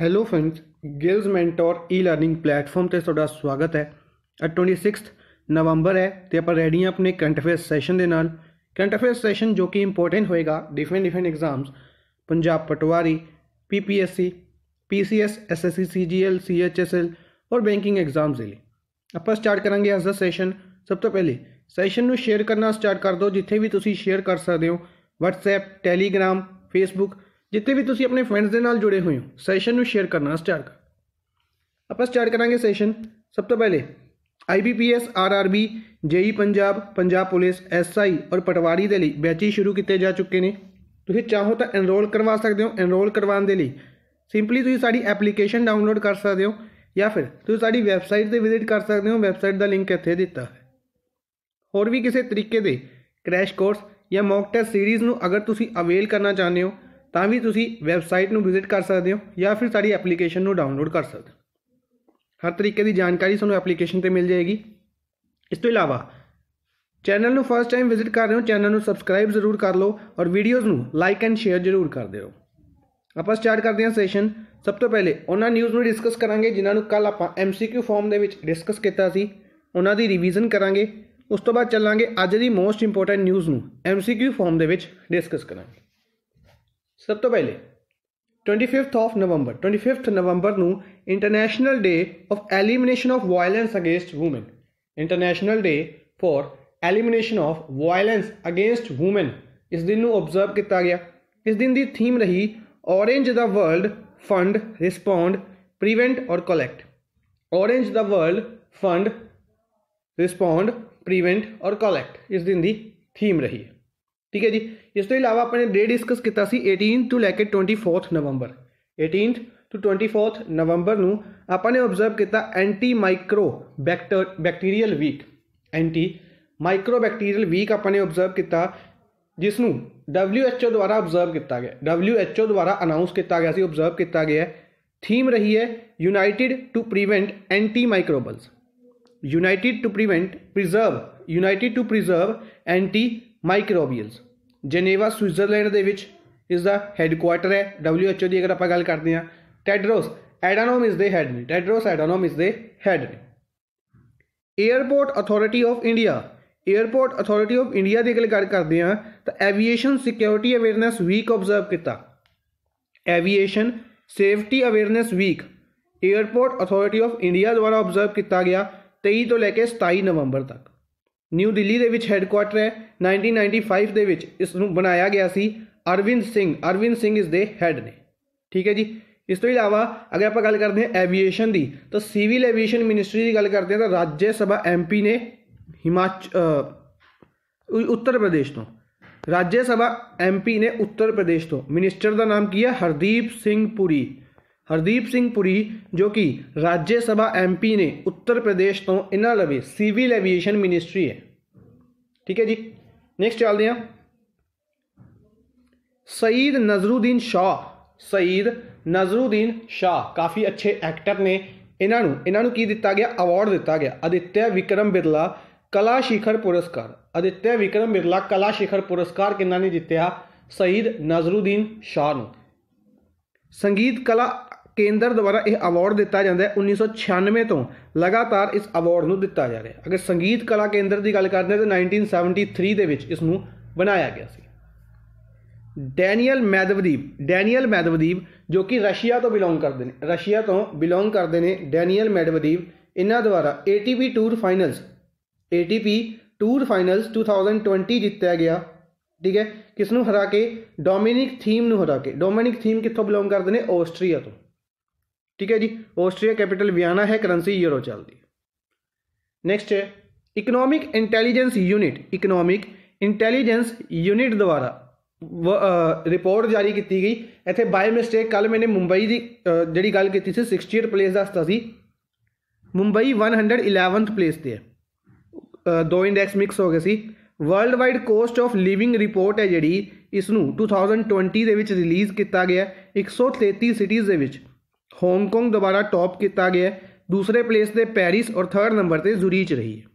hello friends Gills mentor e learning platform से थोड़ा स्वागत है अ ट्वेंटी सिक्सथ नवंबर है तो आप रेडी हैं अपने करंट अफेयर सैशन के नाल करंट अफेयर सैशन जो कि इंपोर्टेंट होएगा different different exams Punjab Patwari P P S C P C S S S S C C G L H S L और बैंकिंग एग्जाम्स के लिए आप स्टार्ट करेंगे एज का सैशन सब तो पहले सैशन में शेयर करना स्टार्ट कर दो जिथे भी तुम शेयर कर सद वट्सएप टैलीग्राम फेसबुक ਜਿੱਥੇ ਵੀ ਤੁਸੀਂ ਆਪਣੇ ਫਰੈਂਡਸ ਦੇ ਨਾਲ ਜੁੜੇ ਹੋਏ ਹੋ ਸੈਸ਼ਨ ਨੂੰ ਸ਼ੇਅਰ ਕਰਨਾ ਸਟਾਰਟ ਕਰ ਆਪਾਂ ਸਟਾਰਟ ਕਰਾਂਗੇ ਸੈਸ਼ਨ ਸਭ ਤੋਂ ਪਹਿਲੇ IBPS RRB JE Punjab Punjab police SI ਔਰ ਪਟਵਾਰੀ ਦੇ ਲਈ ਬੈਚੀ ਸ਼ੁਰੂ ਕੀਤੇ ਜਾ ਚੁੱਕੇ ਨੇ ਤੁਸੀਂ ਚਾਹੋ ਤਾਂ ਐਨਰੋਲ ਕਰਵਾ ਸਕਦੇ ਹੋ ਐਨਰੋਲ ਕਰਵਾਉਣ ਦੇ ਲਈ ਸਿੰਪਲੀ ਤੁਸੀਂ ਸਾਡੀ ਐਪਲੀਕੇਸ਼ਨ ਡਾਊਨਲੋਡ ਕਰ ਸਕਦੇ ਹੋ ਜਾਂ ਫਿਰ ਤੁਸੀਂ ਸਾਡੀ ਵੈਬਸਾਈਟ ਤੇ ਵਿਜ਼ਿਟ ਕਰ ਸਕਦੇ ਹੋ ਵੈਬਸਾਈਟ ਦਾ ਲਿੰਕ ਇੱਥੇ ਦਿੱਤਾ ਹੈ ਹੋਰ ਵੀ ਕਿਸੇ ਤਰੀਕੇ ਦੇ ਕ੍ਰੈਸ਼ ਕੋਰਸ ਜਾਂ ਮੌਕ ਟੈਸਟ ਸੀਰੀਜ਼ ਨੂੰ ਅਗਰ ਤੁਸੀਂ ਅਵੇਲ ਕਰਨਾ ਚਾਹੁੰਦੇ ਹੋ ਤਾਂ ਵੀ ਤੁਸੀਂ ਵੈਬਸਾਈਟ ਨੂੰ ਵਿਜ਼ਿਟ ਕਰ ਸਕਦੇ ਹੋ ਜਾਂ ਫਿਰ ਸਾਡੀ ਐਪਲੀਕੇਸ਼ਨ ਨੂੰ ਡਾਊਨਲੋਡ ਕਰ ਸਕਦੇ ਹੋ ਹਰ ਤਰੀਕੇ ਦੀ ਜਾਣਕਾਰੀ ਤੁਹਾਨੂੰ ਐਪਲੀਕੇਸ਼ਨ ਤੇ ਮਿਲ ਜਾਏਗੀ ਇਸ ਤੋਂ ਇਲਾਵਾ ਚੈਨਲ ਨੂੰ ਫਸਟ ਟਾਈਮ ਵਿਜ਼ਿਟ ਕਰ ਰਹੇ ਹੋ ਚੈਨਲ ਨੂੰ ਸਬਸਕ੍ਰਾਈਬ ਜ਼ਰੂਰ ਕਰ ਲਓ ਔਰ ਵੀਡੀਓਜ਼ ਨੂੰ ਲਾਈਕ ਐਂਡ ਸ਼ੇਅਰ ਜ਼ਰੂਰ ਕਰ ਦਿਓ ਆਪਾਂ ਸਟਾਰਟ ਕਰਦੇ ਹਾਂ ਸੈਸ਼ਨ ਸਭ ਤੋਂ ਪਹਿਲੇ ਉਹਨਾਂ ਨਿਊਜ਼ ਨੂੰ ਡਿਸਕਸ ਕਰਾਂਗੇ ਜਿਨ੍ਹਾਂ ਨੂੰ ਕੱਲ ਆਪਾਂ ਐਮਸੀਕਿਊ ਫਾਰਮ ਦੇ ਵਿੱਚ ਡਿਸਕਸ ਕੀਤਾ ਸੀ ਉਹਨਾਂ ਦੀ ਰਿਵੀਜ਼ਨ ਕਰਾਂਗੇ ਉਸ ਤੋਂ ਬਾਅਦ ਚੱਲਾਂਗੇ ਅੱਜ ਦੀ ਮੋਸਟ ਇੰਪੋਰਟੈਂਟ ਨਿਊਜ਼ ਨੂੰ ਐਮਸੀਕਿਊ ਫਾਰਮ ਦੇ ਵਿੱਚ ਡਿਸਕਸ ਕਰਾਂਗੇ सब तो पहले twenty fifth of November twenty fifth November न international day of elimination of violence against women international day for elimination of violence against women इस दिन ऑबजर्व किया गया इस दिन की थीम रही orange the world fund respond prevent और collect orange the world fund respond prevent और कलेक्ट इस दिन की थीम रही ठीक है जी ਇਸ ਤੋਂ ਇਲਾਵਾ ਨੇ ਡੇ ਡਿਸਕਸ ਕੀਤਾ ਸੀ 18 ਤੋਂ ਲੈ ਕੇ 24 ਨਵੰਬਰ 18th ਤੋਂ 24th ਨਵੰਬਰ ਨੂੰ ਆਪਾਂ ਨੇ ਆਬਜ਼ਰਵ ਕੀਤਾ anti micro bacterial week anti micro bacterial week ਆਪਾਂ ਨੇ ਆਬਜ਼ਰਵ ਕੀਤਾ ਜਿਸ ਨੂੰ WHO ਦੁਆਰਾ ਆਬਜ਼ਰਵ ਕੀਤਾ ਗਿਆ WHO ਦੁਆਰਾ ਅਨਾਉਂਸ ਕੀਤਾ ਗਿਆ ਸੀ ਆਬਜ਼ਰਵ ਕੀਤਾ ਗਿਆ ਥੀਮ ਰਹੀ ਹੈ united to prevent anti microbials to prevent preserve preserve to preserve anti microbials Geneva Switzerland इसका हैडकुआटर है डबल्यू एच ओ की अगर आप गल करते हैं Tedros Adhanom is the head ने Tedros Adhanom is the head ने airport authority of India airport authority of India की अगर करते हैं तो aviation security awareness week observe किया aviation safety awareness week airport authority of India द्वारा observe किया गया तेई तो लैके सताई नवंबर तक ਨਿਊ ਦਿੱਲੀ ਦੇ ਵਿੱਚ ਹੈੱਡਕੁਆਟਰ ਹੈ 1995 ਦੇ ਵਿੱਚ ਇਸ ਨੂੰ ਬਣਾਇਆ ਗਿਆ ਸੀ ਅਰਵਿੰਦ ਸਿੰਘ ਅਰਵਿੰਦ ਸਿੰਘ ਇਸ ਦੇ ਹੈੱਡ ਨੇ ਠੀਕ ਹੈ ਜੀ ਇਸ ਤੋਂ ਇਲਾਵਾ ਅਗਰ ਆਪਾਂ ਗੱਲ ਕਰਦੇ ਹਾਂ ਐਵੀਏਸ਼ਨ ਦੀ ਤਾਂ ਸਿਵਲ ਐਵੀਏਸ਼ਨ ਮਿਨਿਸਟਰੀ ਦੀ ਗੱਲ ਕਰਦੇ ਹਾਂ ਤਾਂ ਰਾਜ ਸਭਾ ਐਮਪੀ ਨੇ ਹਿਮਾਚਲ ਉੱਤਰ ਪ੍ਰਦੇਸ਼ ਤੋਂ ਰਾਜ ਸਭਾ ਐਮਪੀ ਨੇ ਉੱਤਰ ਪ੍ਰਦੇਸ਼ ਤੋਂ ਮਿਨਿਸਟਰ ਦਾ ਨਾਮ ਕੀ ਹੈ ਹਰਦੀਪ ਸਿੰਘ ਪੁਰੀ ਹਰਦੀਪ ਸਿੰਘ ਪੁਰੀ ਜੋ ਕਿ ਰਾਜ ਸਭਾ ਐਮਪੀ ਨੇ ਉੱਤਰ ਪ੍ਰਦੇਸ਼ ਤੋਂ ਇਹਨਾਂ ਲਵੇ ਸਿਵਲ ਐਵੀਏਸ਼ਨ ਮਿਨਿਸਟਰੀ ਹੈ ਠੀਕ ਹੈ ਜੀ ਨੈਕਸਟ ਚੱਲਦੇ ਹਾਂ ਸਈਦ ਨਜ਼ਰੁਦੀਨ ਸ਼ਾਹ ਸਈਦ ਨਜ਼ਰੁਦੀਨ ਸ਼ਾਹ ਕਾਫੀ ਅੱਛੇ ਐਕਟਰ ਨੇ ਇਹਨਾਂ ਨੂੰ ਇਹਨਾਂ ਨੂੰ ਕੀ ਦਿੱਤਾ ਗਿਆ ਅਵਾਰਡ ਦਿੱਤਾ ਗਿਆ ਅਦਿੱਤਿਆ ਵਿਕਰਮ ਬਿਰਲਾ ਕਲਾ ਸ਼ਿਖਰ ਪੁਰਸਕਾਰ ਅਦਿੱਤਿਆ ਵਿਕਰਮ ਬਿਰਲਾ ਕਲਾ ਸ਼ਿਖਰ ਪੁਰਸਕਾਰ ਕਿੰਨਾ ਨੇ ਜਿੱਤਿਆ ਸਈਦ ਨਜ਼ਰੁਦੀਨ ਸ਼ਾਹ ਨੂੰ ਸੰਗੀਤ ਕਲਾ ਕੇਂਦਰ ਦੁਆਰਾ ਇਹ ਅਵਾਰਡ ਦਿੱਤਾ ਜਾਂਦਾ ਹੈ 1996 ਤੋਂ ਲਗਾਤਾਰ ਇਸ ਅਵਾਰਡ ਨੂੰ ਦਿੱਤਾ ਜਾ ਰਿਹਾ ਅਗਰ ਸੰਗੀਤ ਕਲਾ ਕੇਂਦਰ ਦੀ ਗੱਲ ਕਰਦੇ ਹਾਂ ਤਾਂ 1973 ਦੇ ਵਿੱਚ ਇਸ ਨੂੰ ਬਣਾਇਆ ਗਿਆ ਸੀ ਡੈਨੀਅਲ ਮੈਦਵਦੀਪ ਡੈਨੀਅਲ ਮੈਦਵਦੀਪ ਜੋ ਕਿ ਰਸ਼ੀਆ ਤੋਂ ਬਿਲੋਂਗ ਕਰਦੇ ਨੇ ਰਸ਼ੀਆ ਤੋਂ ਬਿਲੋਂਗ ਕਰਦੇ ਨੇ ਡੈਨੀਅਲ ਮੈਦਵਦੀਪ ਇਹਨਾਂ ਦੁਆਰਾ ATP tour finals ATP tour finals 2020 ਜਿੱਤਿਆ ਗਿਆ ਠੀਕ ਹੈ ਕਿਸ ਨੂੰ ਹਰਾ ਕੇ ਡੋਮਿਨਿਕ ਥੀਮ ਨੂੰ ਹਰਾ ਕੇ ਡੋਮਿਨਿਕ ਥੀਮ ਕਿੱਥੋਂ ਬਿਲੋਂਗ ਕਰਦੇ ਨੇ ਆਸਟਰੀਆ ਤੋਂ ਠੀਕ ਹੈ ਜੀ ਆਸਟਰੀਆ ਕੈਪੀਟਲ ਵਿਆਨਾ ਹੈ ਕਰੰਸੀ ਯੂਰੋ ਚੱਲਦੀ ਨੈਕਸਟ ਹੈ economic intelligence unit economic intelligence unit ਦੁਆਰਾ ਰਿਪੋਰਟ ਜਾਰੀ ਕੀਤੀ ਗਈ ਇੱਥੇ ਬਾਈ ਮਿਸਟੇਕ ਕੱਲ ਮੈਨੇ ਮੁੰਬਈ ਦੀ ਜਿਹੜੀ ਗੱਲ ਕੀਤੀ ਸੀ 68 ਪਲੇਸ ਦਾ ਹਸਤਾ ਸੀ ਮੁੰਬਈ 111th ਪਲੇਸ ਤੇ ਹੈ ਦੋ ਇੰਡੈਕਸ ਮਿਕਸ ਹੋ ਗਏ ਸੀ world wide cost of living report ਹੈ ਜਿਹੜੀ ਇਸ ਨੂੰ 2020 ਦੇ ਵਿੱਚ ਰਿਲੀਜ਼ ਕੀਤਾ ਗਿਆ 133 ਸਿਟੀਜ਼ ਦੇ ਵਿੱਚ ਹਾਂਗਕਾਂਗ ਦੁਬਾਰਾ ਟੌਪ ਕੀਤਾ ਗਿਆ ਦੂਸਰੇ ਪਲੇਸ ਤੇ ਪੈਰਿਸ ਔਰ ਥਰਡ ਨੰਬਰ ਤੇ ਜ਼ੁਰੀਚ ਰਹੀ ਹੈ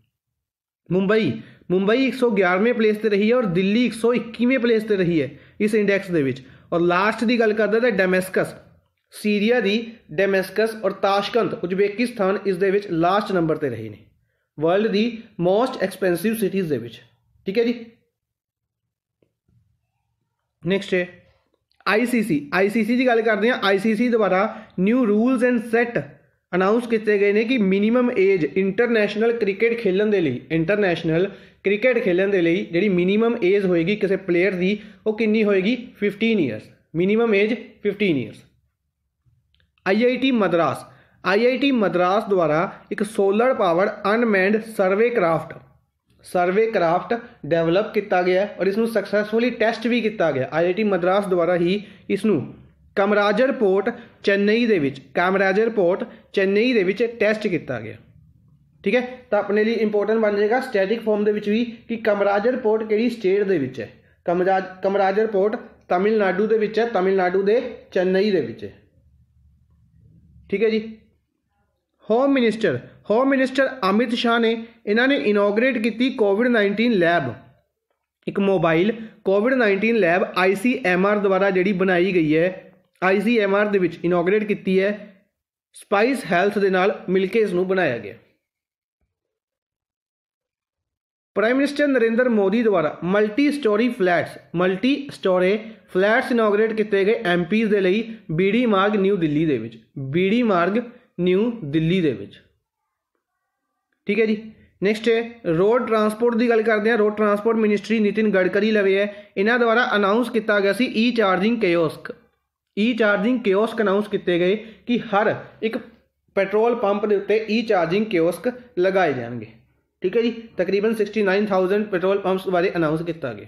ਮੁੰਬਈ ਮੁੰਬਈ 111ਵੇਂ ਪਲੇਸ ਤੇ ਰਹੀ ਹੈ ਔਰ ਦਿੱਲੀ 121ਵੇਂ ਪਲੇਸ ਤੇ ਰਹੀ ਹੈ ਇਸ ਇੰਡੈਕਸ ਦੇ ਵਿੱਚ ਔਰ ਲਾਸਟ ਦੀ ਗੱਲ ਕਰਦਾ ਤਾਂ ਡੈਮਸਕਸ ਸੀਰੀਆ ਦੀ ਡੈਮਸਕਸ ਔਰ ਤਾਸ਼ਕੰਦ ਉਜ਼ਬੇਕਿਸਤਾਨ ਇਸ ਦੇ ਵਿੱਚ ਲਾਸਟ ਨੰਬਰ ਤੇ ਰਹੇ ਨੇ ਵਰਲਡ ਦੀ ਮੋਸਟ ਐਕਸਪੈਂਸਿਵ ਸਿਟੀਜ਼ ਦੇ ਵਿੱਚ ਠੀਕ ਹੈ ਜੀ ਨੈਕਸਟ ਹੈ ਆਈਸੀਸੀ ਆਈਸੀਸੀ ਦੀ ਗੱਲ ਕਰਦੇ ਹਾਂ ਆਈਸੀਸੀ ਦੁਆਰਾ new rules and set announce ਕੀਤੇ ਗਏ ਨੇ ਕਿ ਮਿਨੀਮਮ ਏਜ ਇੰਟਰਨੈਸ਼ਨਲ ਕ੍ਰਿਕਟ ਖੇਡਣ ਦੇ ਲਈ ਇੰਟਰਨੈਸ਼ਨਲ ਕ੍ਰਿਕਟ ਖੇਡਣ ਦੇ ਲਈ ਜਿਹੜੀ ਮਿਨੀਮਮ ਏਜ ਹੋਏਗੀ ਕਿਸੇ ਪਲੇਅਰ ਦੀ ਉਹ ਕਿੰਨੀ ਹੋਏਗੀ 15 years minimum age 15 years IIT Madras IIT Madras ਦੁਆਰਾ ਇੱਕ solar powered unmanned survey craft survey craft develop ਕੀਤਾ ਗਿਆ ਔਰ ਇਸ ਨੂੰ ਸਕਸੈਸਫੁਲੀ ਟੈਸਟ ਵੀ ਕੀਤਾ ਗਿਆ ਆਈਆਈਟੀ ਮਦਰਾਸ ਦੁਆਰਾ ਹੀ ਇਸ ਨੂੰ ਕਮਰਾਜਰ ਪੋਰਟ ਚੇਨਈ ਦੇ ਵਿੱਚ ਕਮਰਾਜਰ ਪੋਰਟ ਚੇਨਈ ਦੇ ਵਿੱਚ ਟੈਸਟ ਕੀਤਾ ਗਿਆ ਠੀਕ ਹੈ ਤਾਂ ਆਪਣੇ ਲਈ ਇੰਪੋਰਟੈਂਟ ਬਣ ਜਾਏਗਾ ਸਟੈਟਿਕ ਫਾਰਮ ਦੇ ਵਿੱਚ ਵੀ ਕਿ ਕਮਰਾਜਰ ਪੋਰਟ ਕਿਹੜੀ ਸਟੇਟ ਦੇ ਵਿੱਚ ਹੈ ਕਮਰਾਜਰ ਪੋਰਟ ਤਾਮਿਲਨਾਡੂ ਦੇ ਵਿੱਚ ਹੈ ਤਾਮਿਲਨਾਡੂ ਦੇ ਚੇਨਈ ਦੇ ਵਿੱਚ ਹੈ ਠੀਕ ਹੈ ਜੀ home minister home minister Amit Shah ਨੇ ਇਹਨਾਂ ਨੇ ਇਨੋਗਰੇਟ ਕੀਤੀ ਕੋਵਿਡ-19 ਲੈਬ ਇੱਕ ਮੋਬਾਈਲ ਕੋਵਿਡ-19 ਲੈਬ ICMR ਦੁਆਰਾ ਜਿਹੜੀ ਬਣਾਈ ਗਈ ਹੈ ICMR ਦੇ ਵਿੱਚ ਇਨੋਗਰੇਟ ਕੀਤੀ ਹੈ ਸਪਾਈਸ ਹੈਲਥ ਦੇ ਨਾਲ ਮਿਲ ਕੇ ਇਸ ਨੂੰ ਬਣਾਇਆ ਗਿਆ ਪ੍ਰਾਈਮ ਮਿਨਿਸਟਰ ਨਰਿੰਦਰ ਮੋਦੀ ਦੁਆਰਾ multi storey flats multi storey flats inaugurate ਕੀਤੇ ਗਏ ਐਮਪੀਜ਼ ਦੇ ਲਈ ਬੀੜੀ ਮਾਰਗ ਨਿਊ ਦਿੱਲੀ ਦੇ ਵਿੱਚ ਬੀੜੀ ਮਾਰਗ ਨਿਊ ਦਿੱਲੀ ਦੇ ਵਿੱਚ ਠੀਕ ਹੈ ਜੀ ਨੈਕਸਟ ਰੋਡ ਟਰਾਂਸਪੋਰਟ ਦੀ ਗੱਲ ਕਰਦੇ ਹਾਂ road transport ministry Nitin Gadkari ਲਵੇ ਹੈ ਇਹਨਾਂ ਦੁਆਰਾ ਅਨਾਉਂਸ ਕੀਤਾ ਗਿਆ ਸੀ e charging kiosk e charging kiosk announce ਕੀਤੇ ਗਏ ਕਿ ਹਰ ਇੱਕ ਪੈਟਰੋਲ ਪੰਪ ਦੇ ਉੱਤੇ ਈ ਚਾਰਜਿੰਗ ਕਿਓਸਕ ਲਗਾਏ ਜਾਣਗੇ ਠੀਕ ਹੈ ਜੀ ਤਕਰੀਬਨ 69000 ਪੈਟਰੋਲ ਪੰਪਸ ਬਾਰੇ ਅਨਾਉਂਸ ਕੀਤਾ ਗਿਆ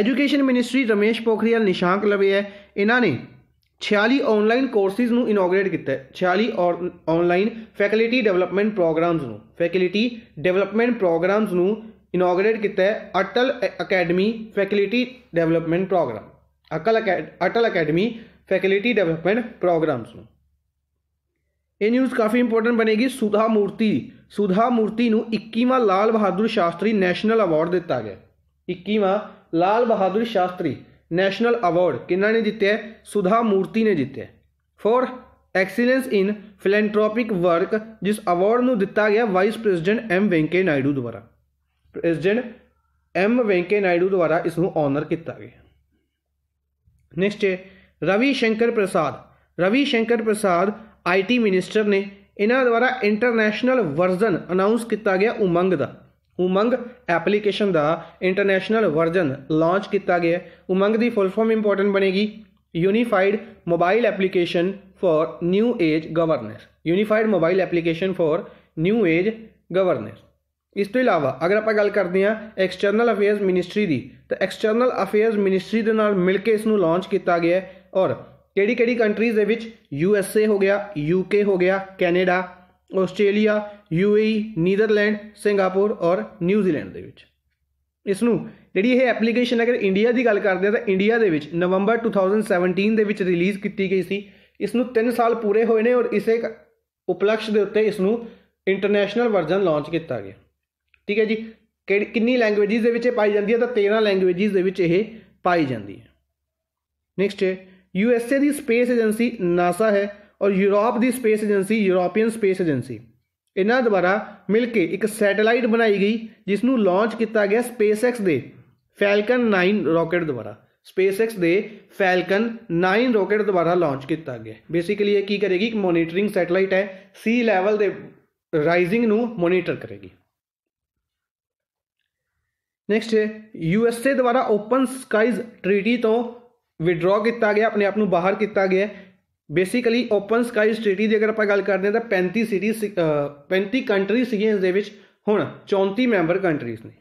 ਐਜੂਕੇਸ਼ਨ ਮਿਨਿਸਟਰੀ ਰਮੇਸ਼ ਪੋਖਰੀਆਲ ਨਿਸ਼ਾਂਕ ਲਵੇ ਹੈ ਇਹਨਾਂ ਨੇ 46 ਆਨਲਾਈਨ ਕੋਰਸਿਸ ਨੂੰ ਇਨੋਗਰੇਟ ਕੀਤਾ ਹੈ 46 ਆਨਲਾਈਨ ਫੈਕਲਟੀ ਡਿਵੈਲਪਮੈਂਟ ਪ੍ਰੋਗਰਾਮਸ ਨੂੰ ਫੈਕਲਟੀ ਡਿਵੈਲਪਮੈਂਟ ਪ੍ਰੋਗਰਾਮਸ ਨੂੰ ਇਨੋਗਰੇਟ ਕੀਤਾ ਹੈ Atal academy faculty development programme ਅਕਲ Atal academy faculty development programmes ਨੂੰ ਇਹ ਨਿਊਜ਼ ਕਾਫੀ ਇੰਪੋਰਟੈਂਟ ਬਨੇਗੀ ਸੁਧਾ ਮੂਰਤੀ ਸੁਧਾ ਮੂਰਤੀ ਨੂੰ 21ਵਾਂ ਲਾਲ ਬਹਾਦਰ ਸ਼ਾਸਤਰੀ ਨੈਸ਼ਨਲ ਅਵਾਰਡ ਦਿੱਤਾ ਗਿਆ 21ਵਾਂ ਲਾਲ ਬਹਾਦਰ ਸ਼ਾਸਤਰੀ ਨੈਸ਼ਨਲ ਅਵਾਰਡ ਕਿਹਨਾਂ ਨੇ ਜਿੱਤਿਆ ਸੁਧਾ ਮੂਰਤੀ ਨੇ ਜਿੱਤਿਆ for excellence in philanthropic work ਜਿਸ ਅਵਾਰਡ ਨੂੰ ਦਿੱਤਾ ਗਿਆ vice president M Venkaiah Naidu ਦੁਆਰਾ ਪ੍ਰੈਜ਼ੀਡੈਂਟ ਐਮ ਵੈਂਕੇ ਨਾਇਡੂ ਦੁਆਰਾ ਇਸ ਨੂੰ ਆਨਰ ਕੀਤਾ ਗਿਆ ਨੈਕਸਟ ਹੈ ਰਵੀ ਸ਼ੰਕਰ ਪ੍ਰਸਾਦ ਰਵੀ ਸ਼ੰਕਰ ਪ੍ਰਸਾਦ ਆਈਟੀ ਮਿਨਿਸਟਰ ਨੇ ਇਹਨਾਂ ਦੁਆਰਾ ਇੰਟਰਨੈਸ਼ਨਲ ਵਰਜ਼ਨ ਅਨਾਉਂਸ ਕੀਤਾ ਗਿਆ ਉਮੰਗ ਦਾ ਉਮੰਗ ਐਪਲੀਕੇਸ਼ਨ ਦਾ ਇੰਟਰਨੈਸ਼ਨਲ ਵਰਜ਼ਨ ਲਾਂਚ ਕੀਤਾ ਗਿਆ ਉਮੰਗ ਦੀ ਫੁੱਲ ਫਾਰਮ ਇੰਪੋਰਟੈਂਟ ਬਣੇਗੀ unified mobile application for new age governance unified mobile application for new age governance ਇਸ ਤੋਂ ਇਲਾਵਾ ਅਗਰ ਆਪਾਂ ਗੱਲ ਕਰਦੇ ਹਾਂ ਐਕਸਟਰਨਲ ਅਫੇਅਰਸ ਮਿਨਿਸਟਰੀ ਦੀ ਤਾਂ ਐਕਸਟਰਨਲ ਅਫੇਅਰਸ ਮਿਨਿਸਟਰੀ ਦੇ ਨਾਲ ਮਿਲ ਕੇ ਇਸ ਨੂੰ ਲਾਂਚ ਕੀਤਾ ਗਿਆ ਔਰ ਕਿਹੜੀ ਕਿਹੜੀ ਕੰਟਰੀਜ਼ ਦੇ ਵਿੱਚ ਯੂ ਐਸ ਏ ਹੋ ਗਿਆ ਯੂ ਕੇ ਹੋ ਗਿਆ Canada Australia UAE Netherland Singapore ਔਰ ਨਿਊਜ਼ੀਲੈਂਡ ਦੇ ਵਿੱਚ ਇਸ ਨੂੰ ਜਿਹੜੀ ਇਹ ਐਪਲੀਕੇਸ਼ਨ ਅਗਰ ਇੰਡੀਆ ਦੀ ਗੱਲ ਕਰਦੇ ਆ ਤਾਂ ਇੰਡੀਆ ਦੇ ਵਿੱਚ ਨਵੰਬਰ 2017 ਦੇ ਵਿੱਚ ਰਿਲੀਜ਼ ਕੀਤੀ ਗਈ ਸੀ ਇਸ ਨੂੰ 3 ਸਾਲ ਪੂਰੇ ਹੋਏ ਨੇ ਔਰ ਇਸੇ ਉਪਲਕਸ਼ ਦੇ ਉੱਤੇ ਇਸ ਨੂੰ ਇੰਟਰਨੈਸ਼ਨਲ ਵਰਜ਼ਨ ਲਾਂਚ ਕੀਤਾ ਗਿਆ ਠੀਕ ਹੈ ਜੀ ਕਿੰਨੀ ਲੈਂਗੁਏਜਸ ਦੇ ਵਿੱਚ ਇਹ ਪਾਈ ਜਾਂਦੀ ਹੈ ਤਾਂ 13 ਲੈਂਗੁਏਜਸ ਦੇ ਵਿੱਚ ਇਹ ਪਾਈ ਜਾਂਦੀ ਹੈ ਨੈਕਸਟ ਹੈ ਯੂ ਐਸ ਏ ਦੀ ਸਪੇਸ ਏਜੰਸੀ ਨਾਸਾ ਹੈ ਔਰ ਯੂਰਪ ਦੀ space agency European space agency ਇਹਨਾਂ ਦੁਆਰਾ ਮਿਲ ਕੇ ਇੱਕ ਸੈਟੇਲਾਈਟ ਬਣਾਈ ਗਈ ਜਿਸ ਨੂੰ ਲਾਂਚ ਕੀਤਾ ਗਿਆ ਸਪੇਸਐਕਸ ਦੇ ਫੈਲਕਨ 9 ਰਾਕਟ ਦੁਆਰਾ ਸਪੇਸਐਕਸ ਦੇ ਫੈਲਕਨ 9 ਰਾਕਟ ਦੁਆਰਾ ਲਾਂਚ ਕੀਤਾ ਗਿਆ ਬੇਸਿਕਲੀ ਇਹ ਕੀ ਕਰੇਗੀ ਇੱਕ ਮੋਨੀਟਰਿੰਗ ਸੈਟੇਲਾਈਟ ਹੈ ਸੀ ਲੈਵਲ ਦੇ ਰਾਈਜ਼ਿੰਗ ਨੂੰ ਮੋਨੀਟਰ ਕਰੇਗੀ ਨੈਕਸਟ ਹੈ ਯੂਐਸਏ ਦੁਆਰਾ ਓਪਨ ਸਕਾਈਜ਼ ਟ੍ਰੀਟੀ ਤੋਂ ਵਿਡਰਾ ਕੀਤਾ ਗਿਆ ਆਪਣੇ ਆਪ ਨੂੰ ਬਾਹਰ ਕੀਤਾ ਗਿਆ ਬੇਸਿਕਲੀ ਓਪਨ ਸਕਾਈ ਸਟੇਟੀ ਦੀ ਅਗਰ ਆਪਾਂ ਗੱਲ ਕਰਦੇ ਹਾਂ ਤਾਂ 35 ਸਿਟੀ 35 ਕੰਟਰੀ ਸੀਗੀਆਂ ਇਸ ਦੇ ਵਿੱਚ ਹੁਣ 34 ਮੈਂਬਰ ਕੰਟਰੀਜ਼ ਨੇ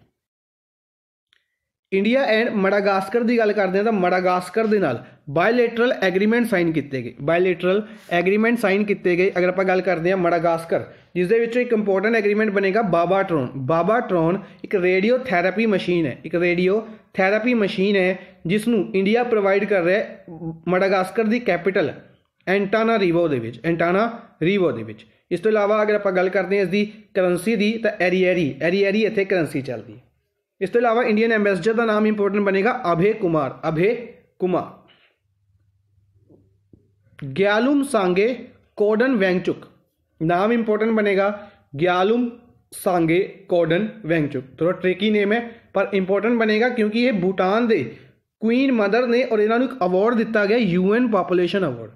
ਇੰਡੀਆ ਐਂਡ ਮਡਾਗਾਸਕਰ ਦੀ ਗੱਲ ਕਰਦੇ ਹਾਂ ਤਾਂ ਮਡਾਗਾਸਕਰ ਦੇ ਨਾਲ ਬਾਇਲੇਟਰਲ ਐਗਰੀਮੈਂਟ ਸਾਈਨ ਕੀਤੇ ਗਏ ਬਾਇਲੇਟਰਲ ਐਗਰੀਮੈਂਟ ਸਾਈਨ ਕੀਤੇ ਗਏ ਅਗਰ ਆਪਾਂ ਗੱਲ ਕਰਦੇ ਹਾਂ ਮਡਾਗਾਸਕਰ ਜਿਸ ਦੇ ਵਿੱਚ ਇੱਕ ਇੰਪੋਰਟੈਂਟ ਐਗਰੀਮੈਂਟ ਬਣੇਗਾ ਬਾਬਾ ਟ੍ਰੋਨ ਬਾਬਾ ਟ੍ਰੋਨ ਇੱਕ ਰੇਡੀਓ ਥੈਰੇਪੀ ਮਸ਼ੀਨ ਹੈ ਇੱਕ ਰੇਡੀਓ ਥੈਰੇਪੀ ਮਸ਼ੀਨ ਹੈ ਜਿਸ ਨੂੰ ਇੰਡੀਆ ਪ੍ਰੋਵਾਈਡ ਕਰ ਰਿਹਾ ਹੈ ਮਡਾਗਾਸਕਰ ਦੀ ਕੈਪੀਟਲ ਐਂਟਾਨਾ ਰੀਵੋ ਦੇ ਵਿੱਚ ਐਂਟਾਨਾ ਰੀਵੋ ਦੇ ਵਿੱਚ ਇਸ ਤੋਂ ਇਲਾਵਾ ਅਗਰ ਆਪਾਂ ਗੱਲ ਕਰਦੇ ਹਾਂ ਇਸ ਦੀ ਕਰੰਸੀ ਦੀ ਤਾਂ ਐਰੀਐਰੀ ਐਰੀਐਰੀ ਇੱਥੇ ਕਰੰਸੀ ਚੱਲਦੀ ਹੈ ਇਸ ਤੋਂ ਇਲਾਵਾ ਇੰਡੀਅਨ ਐਮਬੈਸਡਰ ਦਾ ਨਾਮ ਇੰਪੋਰਟੈਂਟ ਬਣੇਗਾ ਅਭੇ ਕੁਮਾਰ ਅਭੇ ਕੁਮਾਰ ਗਿਆਲੂਮ सांगे ਕੋਡਨ ਵੈਂਗਚੁਕ ਨਾਮ ਇੰਪੋਰਟੈਂਟ ਬਣੇਗਾ ਗਿਆਲੂਮ सांगे ਕੋਡਨ ਵੈਂਗਚੁਕ ਥੋੜਾ ਟ੍ਰਿਕੀ ਨੇਮ ਹੈ ਪਰ ਇੰਪੋਰਟੈਂਟ ਬਣੇਗਾ ਕਿਉਂਕਿ ਇਹ ਭੂਟਾਨ ਦੇ ਕੁਈਨ ਮਦਰ ਨੇ ਔਰ ਇਹਨਾਂ ਨੂੰ ਇੱਕ ਅਵਾਰਡ ਦਿੱਤਾ ਗਿਆ UN population award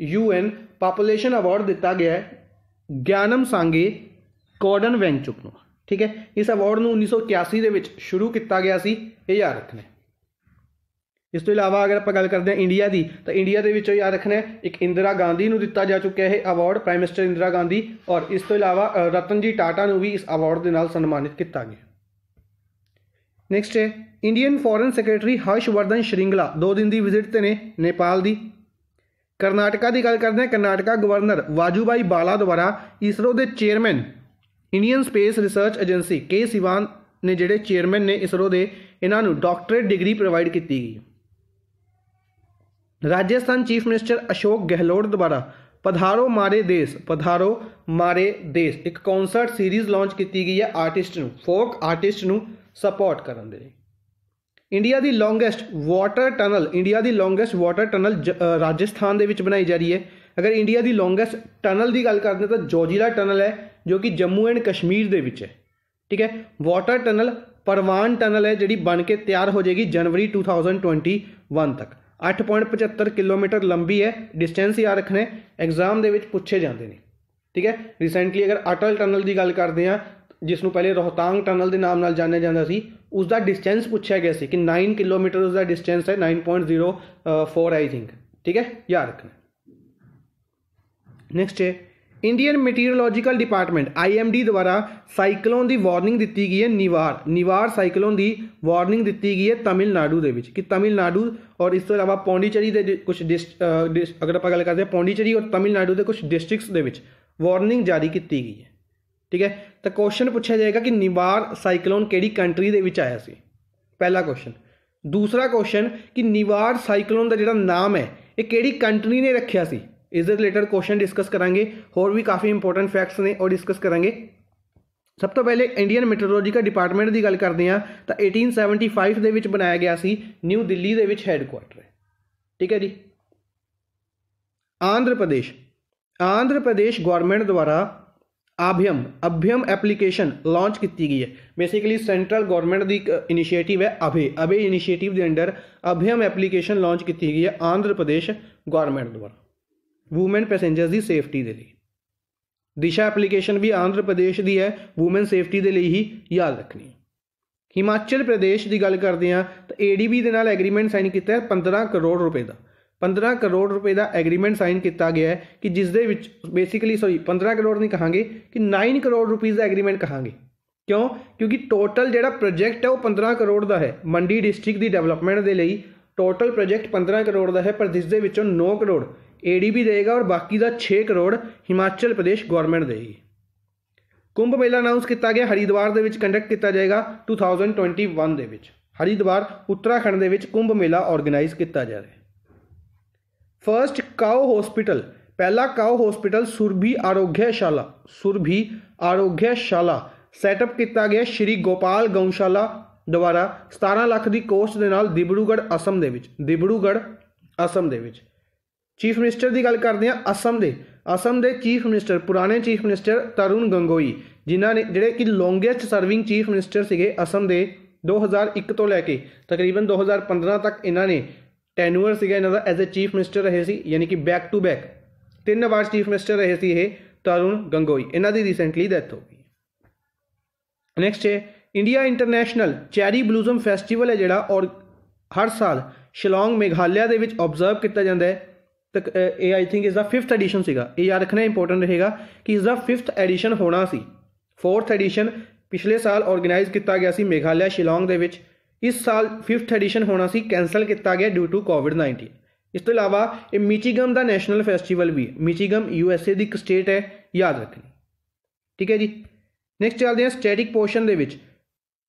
UN population award ਦਿੱਤਾ ਗਿਆ ਹੈ ਗਿਆਨਮ ਸੰਗੇ ਕੋਡਨ ਵੈਂਚੁਕ ਨੂੰ ਠੀਕ ਹੈ ਇਸ ਅਵਾਰਡ ਨੂੰ 1981 ਦੇ ਵਿੱਚ ਸ਼ੁਰੂ ਕੀਤਾ ਗਿਆ ਸੀ ਇਹ ਯਾਦ ਰੱਖਣਾ ਇਸ ਤੋਂ ਇਲਾਵਾ ਅਗਰ ਆਪਾਂ ਗੱਲ ਕਰਦੇ ਹਾਂ ਇੰਡੀਆ ਦੀ ਤਾਂ ਇੰਡੀਆ ਦੇ ਵਿੱਚੋਂ ਯਾਦ ਰੱਖਣਾ ਇੱਕ ਇੰਦਰਾ ਗਾਂਧੀ ਨੂੰ ਦਿੱਤਾ ਜਾ ਚੁੱਕਿਆ ਹੈ award prime minister Indira Gandhi ਔਰ ਇਸ ਤੋਂ ਇਲਾਵਾ ਰਤਨਜੀ ਟਾਟਾ ਨੂੰ ਵੀ ਇਸ ਅਵਾਰਡ ਦੇ ਨਾਲ ਸਨਮਾਨਿਤ ਕੀਤਾ ਗਿਆ ਨੈਕਸਟ ਹੈ Indian foreign secretary Harshvardhan Shringla ਦੋ ਦਿਨ ਦੀ ਵਿਜ਼ਿਟ ਤੇ ਨੇ ਨੇਪਾਲ ਦੀ ਕਰਨਾਟਕਾ ਦੀ ਗੱਲ ਕਰਦੇ ਹਾਂ ਕਰਨਾਟਕਾ ਗਵਰਨਰ ਵਾਜੂਬਾਈ ਬਾਲਾ ਦੁਆਰਾ ਇਸਰੋ ਦੇ chairman Indian space research agency K Sivan ਨੇ ਜਿਹੜੇ ਚੇਅਰਮੈਨ ਨੇ ਇਸਰੋ ਦੇ ਇਹਨਾਂ ਨੂੰ ਡਾਕਟਰੇਟ ਡਿਗਰੀ ਪ੍ਰੋਵਾਈਡ ਕੀਤੀ ਗਈ ਰਾਜਸਥਾਨ ਚੀਫ ਮਿਨਿਸਟਰ ਅਸ਼ੋਕ ਗਹਿਲੋਤ ਦੁਆਰਾ ਪਧਾਰੋ ਮਾਰੇ ਦੇਸ਼ ਪਧਾਰੋ ਮਾਰੇ ਦੇਸ਼ ਇੱਕ ਕਨਸਰਟ ਸੀਰੀਜ਼ ਲਾਂਚ ਕੀਤੀ ਗਈ ਹੈ ਆਰਟਿਸਟ ਨੂੰ ਫੋਕ ਆਰਟਿਸਟ ਨੂੰ ਸਪੋਰਟ ਕਰਨ ਦੇ ਲਈ ਇੰਡੀਆ ਦੀ ਲੌਂਗੇਸਟ ਵਾਟਰ ਟਨਲ ਇੰਡੀਆ ਦੀ ਲੌਂਗੇਸਟ ਵਾਟਰ ਟਨਲ ਰਾਜਸਥਾਨ ਦੇ ਵਿੱਚ ਬਣਾਈ ਜਾ ਰਹੀ ਹੈ ਅਗਰ ਇੰਡੀਆ ਦੀ ਲੌਂਗੇਸਟ ਟਨਲ ਦੀ ਗੱਲ ਕਰਦੇ ਤਾਂ ਜੋਜੀਲਾ ਟਨਲ ਹੈ ਜੋ ਕਿ ਜੰਮੂ ਐਂਡ ਕਸ਼ਮੀਰ ਦੇ ਵਿੱਚ ਹੈ ਠੀਕ ਹੈ ਵਾਟਰ ਟਨਲ ਪਰਵਾਨ ਟਨਲ ਹੈ ਜਿਹੜੀ ਬਣ ਕੇ ਤਿਆਰ ਹੋ ਜਾਏਗੀ ਜਨਵਰੀ 2021 ਤੱਕ 8.75 ਕਿਲੋਮੀਟਰ ਲੰਬੀ ਹੈ ਡਿਸਟੈਂਸ ਯਾਦ ਰੱਖਣੇ ਐਗਜ਼ਾਮ ਦੇ ਵਿੱਚ ਪੁੱਛੇ ਜਾਂਦੇ ਨੇ ਠੀਕ ਹੈ ਰੀਸੈਂਟਲੀ ਅਗਰ ਅਟਲ ਟਨਲ ਦੀ ਗੱਲ ਕਰਦੇ ਆ ਜਿਸ ਨੂੰ ਪਹਿਲੇ ਰੋਹਤਾਂਗ ਟਨਲ ਦੇ ਨਾਮ ਨਾਲ ਜਾਣਿਆ ਜਾਂਦਾ ਸੀ ਉਸ ਦਾ ਡਿਸਟੈਂਸ ਪੁੱਛਿਆ ਗਿਆ ਸੀ ਕਿ 9 ਕਿਲੋਮੀਟਰ ਦਾ ਡਿਸਟੈਂਸ ਹੈ 9.04 ਆਈ ਥਿੰਕ ਠੀਕ ਹੈ ਯਾਦ ਰੱਖਣਾ ਨੈਕਸਟ ਹੈ ਇੰਡੀਅਨ ਮਟੀਰੀਓਲੋਜੀਕਲ ਡਿਪਾਰਟਮੈਂਟ ਡੀ ਦੁਆਰਾ ਸਾਈਕਲੋਨ ਦੀ ਵਾਰਨਿੰਗ ਦਿੱਤੀ ਗਈ ਹੈ ਨਿਵਾਰ ਨਿਵਾਰ ਸਾਈਕਲੋਨ ਦੀ ਵਾਰਨਿੰਗ ਦਿੱਤੀ ਗਈ ਹੈ ਤਾਮਿਲਨਾਡੂ ਦੇ ਵਿੱਚ ਕਿ ਤਾਮਿਲਨਾਡੂ ਔਰ ਇਸ ਤੋਂ ਇਲਾਵਾ ਪੌਂਡੀਚੇਰੀ ਦੇ ਕੁਝ ਅਗਰ ਆਪਾਂ ਗੱਲ ਕਰਦੇ ਹਾਂ ਪੌਂਡੀਚੇਰੀ ਔਰ ਤਾਮਿਲਨਾਡੂ ਦੇ ਕੁਝ ਡਿਸਟ੍ਰਿਕਟਸ ਦੇ ਵਿੱਚ ਵਾਰਨਿੰਗ ਜਾਰੀ ਕੀਤੀ ਗਈ ਹੈ ਠੀਕ ਹੈ ਤਾਂ ਕੁਐਸਚਨ ਪੁੱਛਿਆ ਜਾਏਗਾ ਕਿ ਨਿਵਾਰ ਸਾਈਕਲੋਨ ਕਿਹੜੀ ਕੰਟਰੀ ਦੇ ਵਿੱਚ ਆਇਆ ਸੀ ਪਹਿਲਾ ਕੁਐਸਚਨ ਦੂਸਰਾ ਕੁਐਸਚਨ ਕਿ ਨਿਵਾਰ ਸਾਈਕਲੋਨ ਦਾ ਜਿਹੜਾ ਨਾਮ ਹੈ ਇਹ ਕਿਹੜੀ ਕੰਟਰੀ ਨੇ ਰੱਖਿਆ ਸੀ ਇਸ ਦੇ ਰਿਲੇਟਡ ਕੁਐਸਚਨ ਡਿਸਕਸ ਕਰਾਂਗੇ ਹੋਰ ਵੀ ਕਾਫੀ ਇੰਪੋਰਟੈਂਟ ਫੈਕਟਸ ਨੇ ਉਹ ਡਿਸਕਸ ਕਰਾਂਗੇ ਸਭ ਤੋਂ ਪਹਿਲੇ ਇੰਡੀਅਨ ਮੈਟਰੋਲੋਜੀਕਲ ਡਿਪਾਰਟਮੈਂਟ ਦੀ ਗੱਲ ਕਰਦੇ ਆ ਤਾਂ 1875 ਦੇ ਵਿੱਚ ਬਣਾਇਆ ਗਿਆ ਸੀ ਨਿਊ ਦਿੱਲੀ ਦੇ ਵਿੱਚ ਹੈੱਡਕੁਆਟਰ ਠੀਕ ਹੈ ਜੀ ਆਂਧਰਾ ਪ੍ਰਦੇਸ਼ ਆਂਧਰਾ ਪ੍ਰਦੇਸ਼ ਗਵਰਨਮੈਂਟ ਦੁਆਰਾ ਆਭਿਯਮ ਅਭਿਯਮ ਐਪਲੀਕੇਸ਼ਨ ਲਾਂਚ ਕੀਤੀ ਗਈ ਹੈ ਬੇਸਿਕਲੀ ਸੈਂਟਰਲ ਗਵਰਨਮੈਂਟ ਦੀ ਇੱਕ ਇਨੀਸ਼ੀਏਟਿਵ ਹੈ ਅਭੇ ਅਭੇ ਇਨੀਸ਼ੀਏਟਿਵ ਦੇ ਅੰਡਰ ਅਭਿਯਮ ਐਪਲੀਕੇਸ਼ਨ ਲਾਂਚ ਕੀਤੀ ਗਈ ਹੈ ਆਂਧਰਾ ਪ੍ਰਦੇਸ਼ ਗਵਰਨਮੈਂਟ ਦੁਆਰਾ ਊਮਨ ਪੈਸੇਂਜਰਸ ਦੀ ਸੇਫਟੀ ਦੇ ਲਈ ਦਿਸ਼ਾ ਐਪਲੀਕੇਸ਼ਨ ਵੀ ਆਂਧਰਾ ਪ੍ਰਦੇਸ਼ ਦੀ ਹੈ ਊਮਨ ਸੇਫਟੀ ਦੇ ਲਈ ਹੀ ਯਾਦ ਰੱਖਣੀ ਹੈ ਹਿਮਾਚਲ ਪ੍ਰਦੇਸ਼ ਦੀ ਗੱਲ ਕਰਦੇ ਹਾਂ ਤਾਂ ਏਡੀਬੀ ਦੇ ਨਾਲ ਐਗਰੀਮੈਂਟ ਸਾਈਨ ਕੀਤਾ ਹੈ 15 ਕਰੋੜ ਰੁਪਏ ਦਾ 15 ਕਰੋੜ ਰੁਪਏ ਦਾ ਐਗਰੀਮੈਂਟ ਸਾਈਨ ਕੀਤਾ ਗਿਆ ਹੈ ਕਿ ਜਿਸ ਦੇ ਵਿੱਚ ਬੇਸਿਕਲੀ ਸੌਰੀ 15 ਕਰੋੜ ਨਹੀਂ ਕਹਾਂਗੇ ਕਿ 9 ਕਰੋੜ ਰੁਪਏ ਦਾ ਐਗਰੀਮੈਂਟ ਕਹਾਂਗੇ ਕਿਉਂ ਕਿਉਂਕਿ ਟੋਟਲ ਜਿਹੜਾ ਪ੍ਰੋਜੈਕਟ ਹੈ ਉਹ 15 ਕਰੋੜ ਦਾ ਹੈ ਮੰਡੀ ਡਿਸਟ੍ਰਿਕਟ ਦੀ ਡਿਵੈਲਪਮੈਂਟ ਦੇ ਲਈ ਟੋਟਲ ਪ੍ਰੋਜੈਕਟ 15 ਕਰੋੜ ਦਾ ਹੈ ਪਰ ਜਿਸ ਦੇ ਵਿੱਚੋਂ 9 ਕਰੋੜ ਏਡੀਬੀ ਦੇਗਾ ਔਰ ਬਾਕੀ ਦਾ 6 ਕਰੋੜ ਹਿਮਾਚਲ ਪ੍ਰਦੇਸ਼ ਗਵਰਨਮੈਂਟ ਦੇਗੀ ਕੁੰਭ ਮੇਲਾ ਅਨਾਉਂਸ ਕੀਤਾ ਗਿਆ ਹਰੀਦਵਾਰ ਦੇ ਵਿੱਚ ਕੰਡਕਟ ਕੀਤਾ ਜਾਏਗਾ 2021 ਦੇ ਵਿੱਚ ਹਰੀਦਵਾਰ ਉੱਤਰਾਖੰਡ ਦੇ ਵਿੱਚ ਕੁੰਭ ਮੇਲਾ ਆਰਗੇਨਾਈਜ਼ ਕੀਤਾ ਜਾ ਰਿਹਾ ਹੈ ਫਰਸਟ ਕਾਉ ਹਸਪੀਟਲ ਪਹਿਲਾ cow hospital Surabhi Arogyashala Surabhi Arogyashala setup ਕੀਤਾ ਗਿਆ ਸ਼੍ਰੀ ਗੋਪਾਲ ਗਊਸ਼ਾਲਾ ਦੁਆਰਾ 17 ਲੱਖ ਦੀ ਕੋਸਟ ਦੇ ਨਾਲ ਦਿਬੜੂਗੜ ਅਸਮ ਦੇ ਵਿੱਚ ਦਿਬੜੂਗੜ ਅਸਮ ਦੇ ਵਿੱਚ ਚੀਫ ਮਿਨਿਸਟਰ ਦੀ ਗੱਲ ਕਰਦੇ ਹਾਂ ਅਸਮ ਦੇ ਅਸਮ ਦੇ ਚੀਫ ਮਿਨਿਸਟਰ ਪੁਰਾਣੇ ਚੀਫ ਮਿਨਿਸਟਰ ਤਰੁਣ ਗੰਗੋਈ ਜਿਨ੍ਹਾਂ ਨੇ ਜਿਹੜੇ ਕਿ ਲੌਂਗੇਸਟ ਸਰਵਿੰਗ ਚੀਫ ਮਿਨਿਸਟਰ ਸੀਗੇ ਅਸਮ ਦੇ 2001 ਤੋਂ ਲੈ ਕੇ ਤਕਰੀਬਨ 2015 ਤੱਕ ਇਹਨਾਂ ਨੇ ਟੈਨੂਅਰ ਸੀਗਾ ਇਹਨਾਂ ਦਾ ਐਜ਼ ਅ ਚੀਫ ਮਿਨਿਸਟਰ ਰਹੇ ਸੀ ਯਾਨੀ ਕਿ ਬੈਕ ਟੂ ਬੈਕ ਤਿੰਨ ਵਾਰ ਚੀਫ ਮਿਨਿਸਟਰ ਰਹੇ ਸੀ ਇਹ ਤਰੁਣ ਗੰਗੋਈ ਇਹਨਾਂ ਦੀ ਰੀਸੈਂਟਲੀ ਡੈਥ ਹੋ ਗਈ ਨੈਕਸਟ ਹੈ India international cherry blossom festival ਹੈ ਜਿਹੜਾ ਔਰ ਹਰ ਸਾਲ ਸ਼ਿਲੋਂਗ ਮੇਘਾਲਿਆ ਦੇ ਵਿੱਚ ਆਬਜ਼ਰਵ ਕੀਤਾ ਜਾਂਦਾ ਹੈ ਤਕ ਇਹ ਆਈ ਥਿੰਕ ਇਸ ਦਾ 5th ਐਡੀਸ਼ਨ ਸੀਗਾ ਇਹ ਯਾਦ ਰੱਖਣਾ ਇੰਪੋਰਟੈਂਟ ਰਹੇਗਾ ਕਿ ਇਸ ਦਾ 5th ਐਡੀਸ਼ਨ ਹੋਣਾ ਸੀ 4th ਐਡੀਸ਼ਨ ਪਿਛਲੇ ਸਾਲ ਆਰਗੇਨਾਈਜ਼ ਕੀਤਾ ਗਿਆ ਸੀ ਮੇਘਾਲਿਆ ਸ਼ਿਲੋਂਗ ਦੇ ਵਿੱਚ ਇਸ ਸਾਲ 5th ਐਡੀਸ਼ਨ ਹੋਣਾ ਸੀ ਕੈਨਸਲ ਕੀਤਾ ਗਿਆ ਡਿਊ ਟੂ ਕੋਵਿਡ-19 ਇਸ ਤੋਂ ਇਲਾਵਾ ਇਹ ਮਿਚੀਗਮ ਦਾ ਨੈਸ਼ਨਲ ਫੈਸਟੀਵਲ ਵੀ ਹੈ ਮਿਚੀਗਮ ਯੂ ਐਸ ਏ ਦੀ ਇੱਕ ਸਟੇਟ ਹੈ ਯਾਦ ਰੱਖਣੀ ਠੀਕ ਹੈ ਜੀ ਨੈਕਸਟ ਚੱਲਦੇ ਹਾਂ ਸਟੈਟਿਕ ਪੋਰਸ਼ਨ ਦੇ ਵਿੱਚ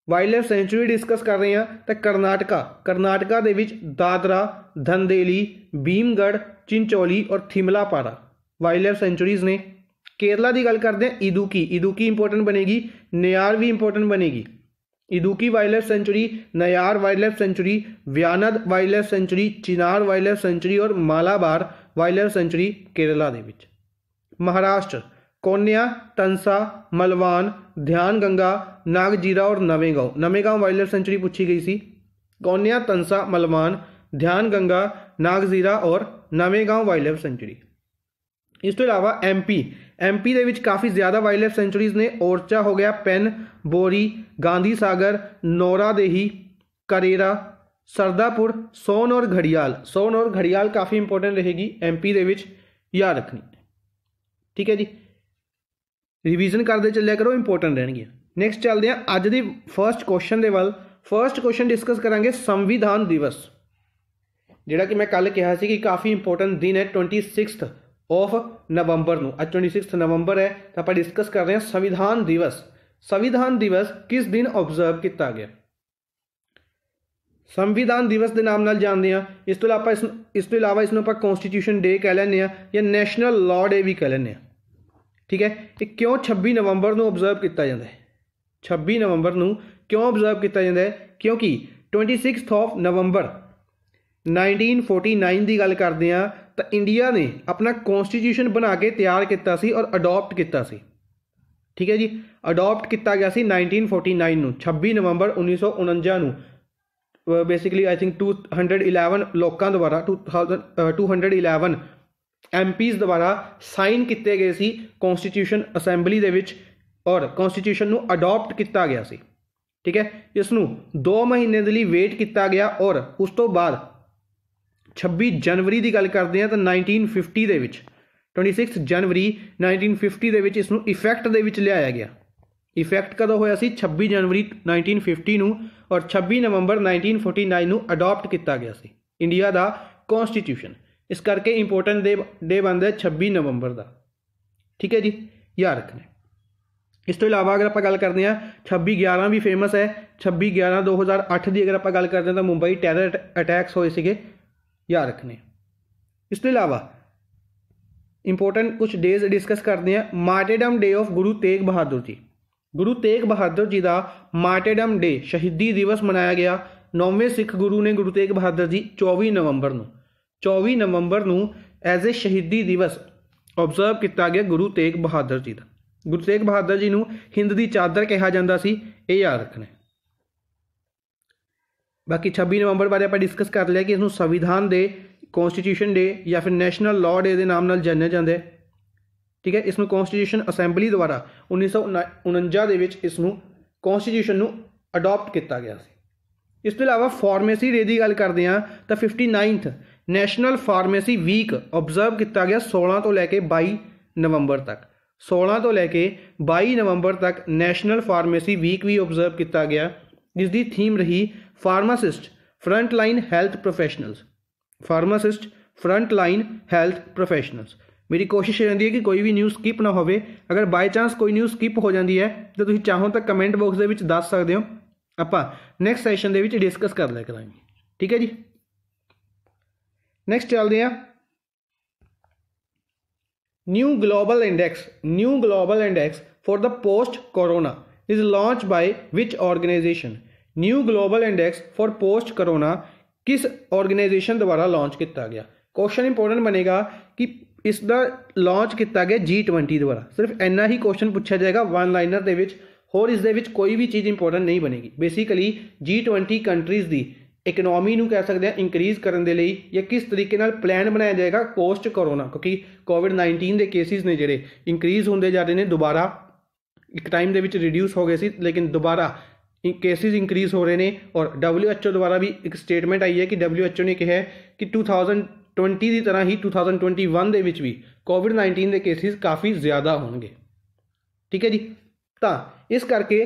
ਵਾਈਲਡਲਾਈਫ ਸੈਂਚੂਰੀ ਡਿਸਕਸ ਕਰ ਰਹੇ ਹਾਂ ਤਾਂ ਕਰਨਾਟਕਾ ਕਰਨਾਟਕਾ ਦੇ ਵਿੱਚ ਦਾਦਰਾ ਧੰਦੇਲੀ ਭੀਮਗੜ ਚਿੰਚੋਲੀ ਔਰ ਥਿਮਲਾਪਾੜਾ ਵਾਈਲਡਲਾਈਫ ਸੈਂਚੂਰੀਜ਼ ਨੇ ਕੇਰਲਾ ਦੀ ਗੱਲ ਕਰਦੇ ਹਾਂ ਇਦੂਕੀ ਇਦੂਕੀ ਇੰਪੋਰਟੈਂਟ ਬਣੇਗੀ ਨਿਆਰ ਵੀ ਇੰਪੋਰਟੈਂਟ ਬਣੇਗੀ Idukki wildlife sanctuary Neyyar wildlife sanctuary Wayanad wildlife sanctuary Chinnar wildlife sanctuary और Malabar wildlife sanctuary Kerala के महाराष्ट्र कोन्या तंसा मलवान ध्यान गंगा नागजीरा और Navegaon Navegaon wildlife sanctuary पूछी गई थी कोन्या तंसा मलवान ध्यान गंगा नागजीरा और नवेगांव वाइल्ड लाइफ सेंचुरी इस तो अलावा एमपी ਐਮਪੀ ਦੇ ਵਿੱਚ ਕਾਫੀ ਜ਼ਿਆਦਾ ਵਾਈਲਡ ਲਾਈਫ ਸੈਂਚਰੀਜ਼ ਨੇ ਔਰਚਾ ਹੋ ਗਿਆ ਪੈਨ ਬੋਰੀ ਗਾਂਧੀ ਸਾਗਰ ਨੋਰਾ ਦੇਹੀ ਕਰੇਰਾ ਸਰਦਾਪੁਰ ਸੋਨ ਔਰ ਘੜਿਆਲ ਸੋਨ ਔਰ ਘੜਿਆਲ ਕਾਫੀ ਇੰਪੋਰਟੈਂਟ ਰਹੇਗੀ ਐਮਪੀ ਦੇ ਵਿੱਚ ਯਾਦ ਰੱਖਣੀ ਠੀਕ ਹੈ ਜੀ ਰਿਵੀਜ਼ਨ ਕਰਦੇ ਚੱਲਿਆ ਕਰੋ ਇੰਪੋਰਟੈਂਟ ਰਹਿਣਗੀਆਂ ਨੈਕਸਟ ਚੱਲਦੇ ਆ ਅੱਜ ਦੀ ਫਰਸਟ ਕੁਐਸਚਨ ਦੇ ਵੱਲ ਫਰਸਟ ਕੁਐਸਚਨ ਡਿਸਕਸ ਕਰਾਂਗੇ ਸੰਵਿਧਾਨ ਦਿਵਸ ਜਿਹੜਾ ਕਿ ਮੈਂ ਕੱਲ ਕਿਹਾ ਸੀ ਕਿ ਕਾਫੀ ਇੰਪੋਰਟੈਂਟ ਦਿਨ ਹੈ 26th ਆਫ ਨਵੰਬਰ ਨੂੰ ਅੱਜ 26 ਨਵੰਬਰ ਹੈ ਤਾਂ ਆਪਾਂ ਡਿਸਕਸ ਕਰ ਰਹੇ ਹਾਂ ਸੰਵਿਧਾਨ ਦਿਵਸ ਸੰਵਿਧਾਨ ਦਿਵਸ ਕਿਸ ਦਿਨ ਆਬਜ਼ਰਵ ਕੀਤਾ ਗਿਆ ਸੰਵਿਧਾਨ ਦਿਵਸ ਦੇ ਨਾਮ ਨਾਲ ਜਾਣਦੇ ਆ ਇਸ ਤੋਂ ਇਲਾਵਾ ਇਸ ਇਸ ਤੋਂ ਇਲਾਵਾ ਇਸ ਨੂੰ ਆਪਾਂ ਕਨਸਟੀਟਿਊਸ਼ਨ ਡੇ ਕਹਿ ਲੈਂਦੇ ਆ ਜਾਂ ਨੈਸ਼ਨਲ ਲਾਅ ਡੇ ਵੀ ਕਹਿ ਲੈਂਦੇ ਆ ਠੀਕ ਹੈ ਇਹ ਕਿਉਂ 26 ਨਵੰਬਰ ਨੂੰ ਆਬਜ਼ਰਵ ਕੀਤਾ ਜਾਂਦਾ ਹੈ 26 ਨਵੰਬਰ ਨੂੰ ਕਿਉਂ ਆਬਜ਼ਰਵ ਕੀਤਾ ਜਾਂਦਾ ਹੈ ਕਿਉਂਕਿ 26th ਆਫ ਨਵੰਬਰ 1949 ਦੀ ਗੱਲ ਕਰਦੇ ਆ ਤਾਂ ਇੰਡੀਆ ਨੇ ਆਪਣਾ ਕਨਸਟੀਟਿਊਸ਼ਨ ਬਣਾ ਕੇ ਤਿਆਰ ਕੀਤਾ ਸੀ ਔਰ ਅਡਾਪਟ ਕੀਤਾ ਸੀ ਠੀਕ ਹੈ ਜੀ ਅਡਾਪਟ ਕੀਤਾ ਗਿਆ ਸੀ 1949 ਨੂੰ 26 ਨਵੰਬਰ 1949 ਨੂੰ ਬੇਸਿਕਲੀ ਆਈ ਥਿੰਕ 211 ਲੋਕਾਂ ਦੁਆਰਾ 211 ਐਮਪੀਜ਼ ਦੁਆਰਾ ਸਾਈਨ ਕੀਤੇ ਗਏ ਸੀ ਕਨਸਟੀਟਿਊਸ਼ਨ ਅਸੈਂਬਲੀ ਦੇ ਵਿੱਚ ਔਰ ਕਨਸਟੀਟਿਊਸ਼ਨ ਨੂੰ ਅਡਾਪਟ ਕੀਤਾ ਗਿਆ ਸੀ ਠੀਕ ਹੈ ਇਸ ਨੂੰ 2 ਮਹੀਨੇ ਦੇ ਲਈ ਵੇਟ ਕੀਤਾ ਗਿਆ ਔਰ ਉਸ ਤੋਂ ਬਾਅਦ 26 ਜਨਵਰੀ ਦੀ ਗੱਲ ਕਰਦੇ ਹਾਂ ਤਾਂ 1950 ਦੇ ਵਿੱਚ 26 ਜਨਵਰੀ 1950 ਦੇ ਵਿੱਚ ਇਸ ਨੂੰ ਇਫੈਕਟ ਦੇ ਵਿੱਚ ਲਿਆਇਆ ਗਿਆ ਇਫੈਕਟ ਕਦੋਂ ਹੋਇਆ ਸੀ 26 ਜਨਵਰੀ 1950 ਨੂੰ ਔਰ 26 ਨਵੰਬਰ 1949 ਨੂੰ ਅਡਾਪਟ ਕੀਤਾ ਗਿਆ ਸੀ ਇੰਡੀਆ ਦਾ ਕਨਸਟੀਟਿਊਸ਼ਨ ਇਸ ਕਰਕੇ ਇੰਪੋਰਟੈਂਟ ਡੇ ਡੇ ਹੈ 26 ਨਵੰਬਰ ਦਾ ਠੀਕ ਹੈ ਜੀ ਯਾਦ ਰੱਖਣਾ ਇਸ ਤੋਂ ਇਲਾਵਾ ਅਗਰ ਆਪਾਂ ਗੱਲ ਕਰਦੇ ਹਾਂ 26 11 ਵੀ ਫੇਮਸ ਹੈ 26 11 2008 ਦੀ ਅਗਰ ਆਪਾਂ ਗੱਲ ਕਰਦੇ ਹਾਂ ਤਾਂ ਮੁੰਬਈ ਟੈਰਰ ਅਟੈਕਸ ਹੋਏ ਸੀਗੇ ਯਾਦ ਰੱਖਣੇ ਇਸ ਤੋਂ ਇਲਾਵਾ ਇੰਪੋਰਟੈਂਟ ਕੁਝ ਡੇਜ਼ ਡਿਸਕਸ ਕਰਦੇ ਆ martyrdom day of Guru Tegh Bahadur ji Guru Tegh Bahadur ਜੀ ਦਾ ਮਾਰਟੇਡਮ ਡੇ ਸ਼ਹੀਦੀ ਦਿਵਸ ਮਨਾਇਆ ਗਿਆ ਨੌਵੇਂ ਸਿੱਖ ਗੁਰੂ ਨੇ ਗੁਰੂ ਤੇਗ ਬਹਾਦਰ ਜੀ 24 ਨਵੰਬਰ ਨੂੰ 24 ਨਵੰਬਰ ਨੂੰ ਐਜ਼ ਅ ਸ਼ਹੀਦੀ ਦਿਵਸ ਆਬਜ਼ਰਵ ਕੀਤਾ ਗਿਆ ਗੁਰੂ ਤੇਗ ਬਹਾਦਰ ਜੀ ਦਾ ਗੁਰੂ ਤੇਗ ਬਹਾਦਰ ਜੀ ਨੂੰ ਹਿੰਦ ਦੀ ਚਾਦਰ ਕਿਹਾ ਜਾਂਦਾ ਸੀ ਇਹ ਯਾਦ ਰੱਖਣਾ ਬਾਕੀ 26 ਨਵੰਬਰ ਬਾਰੇ ਆਪਾਂ ਡਿਸਕਸ ਕਰ ਲਿਆ ਕਿ ਇਸ ਨੂੰ ਸੰਵਿਧਾਨ ਦੇ ਕਨਸਟੀਟਿਊਸ਼ਨ ਡੇ ਜਾਂ ਫਿਰ ਨੈਸ਼ਨਲ ਲਾਅ ਡੇ ਦੇ ਨਾਮ ਨਾਲ ਜਾਣਿਆ ਜਾਂਦਾ ਹੈ ਠੀਕ ਹੈ ਇਸ ਨੂੰ ਕਨਸਟੀਟਿਊਸ਼ਨ ਅਸੈਂਬਲੀ ਦੁਆਰਾ 1949 ਦੇ ਵਿੱਚ ਇਸ ਨੂੰ ਕਨਸਟੀਟਿਊਸ਼ਨ ਨੂੰ ਅਡਾਪਟ ਕੀਤਾ ਗਿਆ ਸੀ ਇਸ ਤੋਂ ਇਲਾਵਾ ਫਾਰਮੇਸੀ ਡੇ ਦੀ ਗੱਲ ਕਰਦੇ ਹਾਂ ਤਾਂ 59th national pharmacy week observe ਕੀਤਾ ਗਿਆ 16 ਤੋਂ ਲੈ ਕੇ 22 ਨਵੰਬਰ ਤੱਕ 16 ਤੋਂ ਲੈ ਕੇ 22 ਨਵੰਬਰ ਤੱਕ ਨੈਸ਼ਨਲ ਫਾਰਮੇਸੀ ਵੀਕ ਵੀ ਆਬਜ਼ਰਵ ਕੀਤਾ ਗਿਆ ਜਿਸ ਦੀ ਥੀਮ ਰਹੀ pharmacist front line health professionals pharmacist front line health professionals मेरी कोशिश रहती है कि कोई भी न्यूज़ स्किप ना हो अगर बाय चांस कोई न्यूज़ स्किप हो जाती है तो तुम चाहो तो कमेंट बॉक्स के दस सकते हो आप नैक्सट सैशन के डिस्कस कर लिया करा ठीक है जी नैक्सट चलते हैं new global index new global index for the post corona is launch by which organisation new global index for post corona ਕਿਸ ਆਰਗੇਨਾਈਜੇਸ਼ਨ ਦੁਆਰਾ ਲਾਂਚ ਕੀਤਾ ਗਿਆ ਕੁਐਸਚਨ ਇੰਪੋਰਟੈਂਟ ਬਣੇਗਾ ਕਿ ਇਸ ਦਾ ਲਾਂਚ ਕੀਤਾ ਗਿਆ G20 ਦੁਆਰਾ ਸਿਰਫ ਇੰਨਾ ਹੀ ਕੁਐਸਚਨ ਪੁੱਛਿਆ ਜਾਏਗਾ ਵਨ ਲਾਈਨਰ ਦੇ ਵਿੱਚ ਹੋਰ ਇਸ ਦੇ ਵਿੱਚ ਕੋਈ ਵੀ ਚੀਜ਼ ਇੰਪੋਰਟੈਂਟ ਨਹੀਂ ਬਣੇਗੀ ਬੇਸਿਕਲੀ G20 ਕੰਟਰੀਜ਼ ਦੀ ਇਕਨੋਮੀ ਨੂੰ ਕਹਿ ਸਕਦੇ ਆ ਇਨਕਰੀਜ਼ ਕਰਨ ਦੇ ਲਈ ਜਾਂ ਕਿਸ ਤਰੀਕੇ ਨਾਲ ਪਲਾਨ ਬਣਾਇਆ ਜਾਏਗਾ ਪੋਸਟ ਕਰੋਨਾ ਕਿਉਂਕਿ ਕੋਵਿਡ-19 ਦੇ ਕੇਸਿਸ ਨੇ ਜਿਹੜੇ ਇਨਕਰੀਜ਼ ਹੁੰਦੇ ਜਾ ਰਹੇ ਨੇ ਦੁਬਾਰਾ ਇੱਕ ਟਾਈਮ ਦੇ ਵਿੱਚ ਰਿਡਿਊਸ ਹੋ ਗਏ ਸੀ ਲੇਕਿਨ ਦੁਬਾਰਾ ਕੇਸਿਸ ਇਨਕਰੀਜ਼ ਹੋ ਰਹੇ ਨੇ ਔਰ WHO ਦੁਆਰਾ ਵੀ ਇੱਕ ਸਟੇਟਮੈਂਟ ਆਈ ਹੈ ਕਿ WHO ਨੇ ਕਿਹਾ ਕਿ 2020 ਦੀ ਤਰ੍ਹਾਂ ਹੀ 2021 ਦੇ ਵਿੱਚ ਵੀ ਕੋਵਿਡ-19 ਦੇ ਕੇਸਿਸ ਕਾਫੀ ਜ਼ਿਆਦਾ ਹੋਣਗੇ ਠੀਕ ਹੈ ਜੀ ਤਾਂ ਇਸ ਕਰਕੇ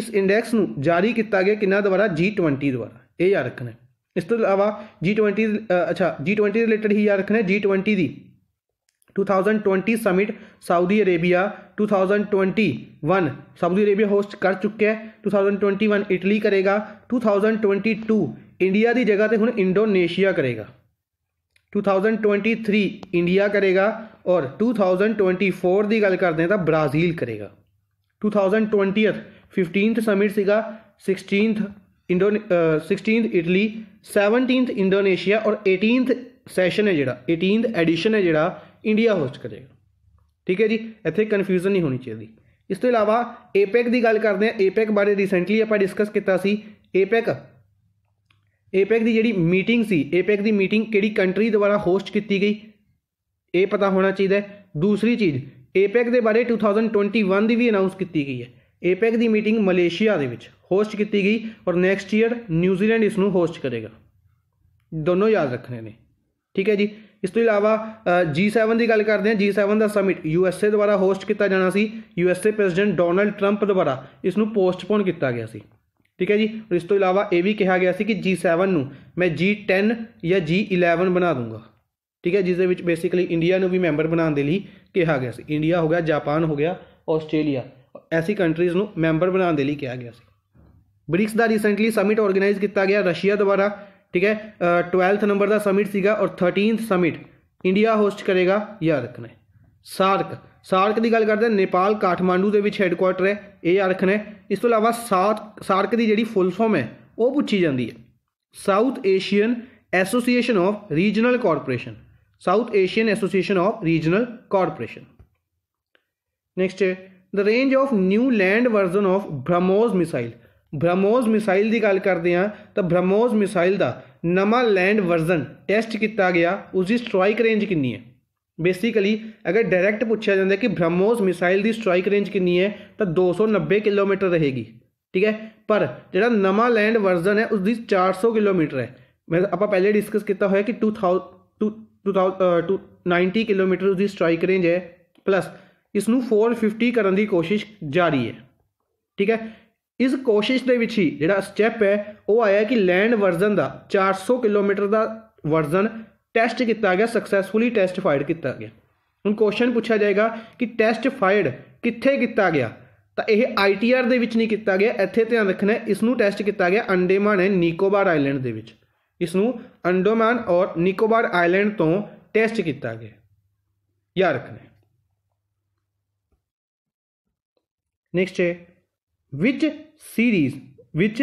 ਇਸ ਇੰਡੈਕਸ ਨੂੰ ਜਾਰੀ ਕੀਤਾ ਗਿਆ ਕਿੰਨਾ ਦੁਆਰਾ G20 ਦੁਆਰਾ ਇਹ ਯਾਦ ਰੱਖਣਾ ਇਸ ਤੋਂ ਇਲਾਵਾ G20 ਅੱਛਾ G20 ਰਿਲੇਟਡ ਹੀ ਯਾਦ ਰੱਖਣਾ G20 ਦੀ 2020 summit Saudi Arabia 2021 Saudi Arabia host ਕਰ ਚੁੱਕਿਆ ਹੈ 2021 ਇਟਲੀ ਕਰੇਗਾ 2022 ਇੰਡੀਆ ਦੀ ਜਗ੍ਹਾ ਤੇ ਹੁਣ ਇੰਡੋਨੇਸ਼ੀਆ ਕਰੇਗਾ 2023 ਇੰਡੀਆ ਕਰੇਗਾ ਔਰ 2024 ਦੀ ਗੱਲ ਕਰਦੇ ਹਾਂ ਤਾਂ ਬ੍ਰਾਜ਼ੀਲ ਕਰੇਗਾ 2020th 15th ਸਮਿਟ ਸੀਗਾ 16th Indo 16th Italy 17th Indonesia ਔਰ 18th ਸੈਸ਼ਨ ਹੈ ਜਿਹੜਾ 18th ਐਡੀਸ਼ਨ ਹੈ ਜਿਹੜਾ ਇੰਡੀਆ ਹੋਸਟ ਕਰੇਗਾ ਠੀਕ ਹੈ ਜੀ ਇੱਥੇ ਕਨਫਿਊਜ਼ਨ ਨਹੀਂ ਹੋਣੀ ਚਾਹੀਦੀ ਇਸ ਤੋਂ ਇਲਾਵਾ ਏਪੈਕ ਦੀ ਗੱਲ ਕਰਦੇ ਆ ਏਪੈਕ ਬਾਰੇ ਰੀਸੈਂਟਲੀ ਆਪਾਂ ਡਿਸਕਸ ਕੀਤਾ ਸੀ ਏਪੈਕ ਏਪੈਕ ਦੀ ਜਿਹੜੀ ਮੀਟਿੰਗ ਸੀ ਏਪੈਕ ਦੀ ਮੀਟਿੰਗ ਕਿਹੜੀ ਕੰਟਰੀ ਦੁਆਰਾ ਹੋਸਟ ਕੀਤੀ ਗਈ ਇਹ ਪਤਾ ਹੋਣਾ ਚਾਹੀਦਾ ਹੈ ਦੂਸਰੀ ਚੀਜ਼ ਏਪੈਕ ਦੇ ਬਾਰੇ 2021 ਦੀ ਵੀ ਅਨਾਉਂਸ ਕੀਤੀ ਗਈ ਹੈ ਏਪੈਕ ਦੀ ਮੀਟਿੰਗ ਮਲੇਸ਼ੀਆ ਦੇ ਵਿੱਚ ਹੋਸਟ ਕੀਤੀ ਗਈ ਔਰ ਨੈਕਸਟ ਈਅਰ ਨਿਊਜ਼ੀਲੈਂਡ ਇਸ ਨੂੰ ਹੋਸਟ ਕਰੇਗਾ ਦੋਨੋਂ ਯਾਦ ਰੱਖਣੇ ਨੇ ਠੀਕ ਹੈ ਜੀ ਇਸ ਤੋਂ ਇਲਾਵਾ G7 ਦੀ ਗੱਲ ਕਰਦੇ ਹਾਂ G7 ਦਾ ਸਮਿਟ USA ਦੁਆਰਾ ਹੋਸਟ ਕੀਤਾ ਜਾਣਾ ਸੀ USA ਪ੍ਰੈਜ਼ੀਡੈਂਟ ਡੋਨਲਡ ਟਰੰਪ ਦੁਆਰਾ ਇਸ ਨੂੰ ਪੋਸਟਪੋਨ ਕੀਤਾ ਗਿਆ ਸੀ ਠੀਕ ਹੈ ਜੀ ਇਸ ਤੋਂ ਇਲਾਵਾ ਇਹ ਵੀ ਕਿਹਾ ਗਿਆ ਸੀ ਕਿ G7 ਨੂੰ ਮੈਂ G10 ਜਾਂ G11 ਬਣਾ ਦੂੰਗਾ ਠੀਕ ਹੈ ਜਿਸ ਦੇ ਵਿੱਚ ਬੇਸਿਕਲੀ ਇੰਡੀਆ ਨੂੰ ਵੀ ਮੈਂਬਰ ਬਣਾਉਣ ਦੇ ਲਈ ਕਿਹਾ ਗਿਆ ਸੀ ਇੰਡੀਆ ਹੋ ਗਿਆ ਜਾਪਾਨ ਹੋ ਗਿਆ ਆਸਟ੍ਰੇਲੀਆ ਐਸੀ ਕੰਟਰੀਜ਼ ਨੂੰ ਮੈਂਬਰ ਬਣਾਉਣ ਦੇ ਲਈ ਕਿਹਾ ਗਿਆ ਸੀ ਬ੍ਰਿਕਸ ਦਾ ਰੀਸੈਂਟਲੀ ਸਮਿਟ ਆਰਗੇਨਾਈਜ਼ ਕੀਤਾ ਗਿਆ ਰਸ਼ੀਆ ਦੁਆਰਾ ठीक है ट्वेल्थ नंबर का समिट सीगा और थर्टीन समिट ਇੰਡੀਆ ਹੋਸਟ ਕਰੇਗਾ ਯਾਦ ਰੱਖਣਾ ਸਾਰਕ ਸਾਰਕ ਦੀ ਗੱਲ ਕਰਦੇ ਨੇਪਾਲ ਕਾਠਮਾਂਡੂ ਦੇ ਵਿੱਚ ਹੈੱਡਕੁਆਟਰ ਹੈ ਇਹ ਯਾਦ ਰੱਖਣਾ ਇਸ ਤੋਂ ਇਲਾਵਾ ਸਾਰਕ ਸਾਰਕ ਦੀ ਜਿਹੜੀ ਫੁੱਲ ਫਾਰਮ ਹੈ ਉਹ ਪੁੱਛੀ ਜਾਂਦੀ ਹੈ South Asian association of regional corporation South Asian association of regional corporation next the range of new land version of BrahMos missile BrahMos missile ਦੀ ਗੱਲ ਕਰਦੇ ਆ ਤਾਂ ਬ੍ਰਹਮੋਸ ਮਿਸਾਈਲ ਦਾ ਨਵਾਂ ਲੈਂਡ ਵਰਜ਼ਨ ਟੈਸਟ ਕੀਤਾ ਗਿਆ ਉਸ ਦੀ ਸਟ੍ਰਾਈਕ ਰੇਂਜ ਕਿੰਨੀ ਹੈ ਬੇਸਿਕਲੀ ਅਗਰ ਡਾਇਰੈਕਟ ਪੁੱਛਿਆ ਜਾਂਦਾ ਕਿ ਬ੍ਰਹਮੋਸ ਮਿਸਾਈਲ ਦੀ ਸਟ੍ਰਾਈਕ ਰੇਂਜ ਕਿੰਨੀ ਹੈ ਤਾਂ 290 ਕਿਲੋਮੀਟਰ ਰਹੇਗੀ ਠੀਕ ਹੈ ਪਰ ਜਿਹੜਾ ਨਵਾਂ ਲੈਂਡ ਵਰਜ਼ਨ ਹੈ ਉਸ ਦੀ 400 ਕਿਲੋਮੀਟਰ ਹੈ ਮੈਂ ਆਪਾਂ ਪਹਿਲੇ ਡਿਸਕਸ ਕੀਤਾ ਹੋਇਆ ਕਿ 2000 290 ਕਿਲੋਮੀਟਰ ਉਸ ਦੀ ਸਟ੍ਰਾਈਕ ਰੇਂਜ ਹੈ ਪਲੱਸ ਇਸ ਨੂੰ 450 ਕਰਨ ਦੀ ਕੋਸ਼ਿਸ਼ ਜਾਰੀ ਹੈ ਠੀਕ ਹੈ ਇਸ ਕੋਸ਼ਿਸ਼ ਦੇ ਵਿੱਚ ਹੀ ਜਿਹੜਾ ਸਟੈਪ ਹੈ ਉਹ ਆਇਆ ਕਿ ਲੈਂਡ ਵਰਜ਼ਨ ਦਾ 400 ਕਿਲੋਮੀਟਰ ਦਾ ਵਰਜ਼ਨ ਟੈਸਟ ਕੀਤਾ ਗਿਆ ਸਕਸੈਸਫੁਲੀ ਟੈਸਟ ਫਾਈਡ ਕੀਤਾ ਗਿਆ ਹੁਣ ਕੁਐਸਚਨ ਪੁੱਛਿਆ ਜਾਏਗਾ ਕਿ ਟੈਸਟ ਫਾਈਡ ਕਿੱਥੇ ਕੀਤਾ ਗਿਆ ਤਾਂ ਇਹ ਆਈਟੀਆਰ ਦੇ ਵਿੱਚ ਨਹੀਂ ਕੀਤਾ ਗਿਆ ਇੱਥੇ ਧਿਆਨ ਰੱਖਣਾ ਇਸ ਨੂੰ ਟੈਸਟ ਕੀਤਾ ਗਿਆ ਅੰਡੇਮਾਨ ਐਂਡ ਨਿਕੋਬਾਰ ਆਈਲੈਂਡ ਦੇ ਵਿੱਚ ਇਸ ਨੂੰ ਅੰਡੋਮਾਨ ਔਰ ਨਿਕੋਬਾਰ ਆਈਲੈਂਡ ਤੋਂ ਟੈਸਟ ਕੀਤਾ ਗਿਆ ਯਾਦ ਰੱਖਣਾ ਨੈਕਸਟ ਹੈ which series which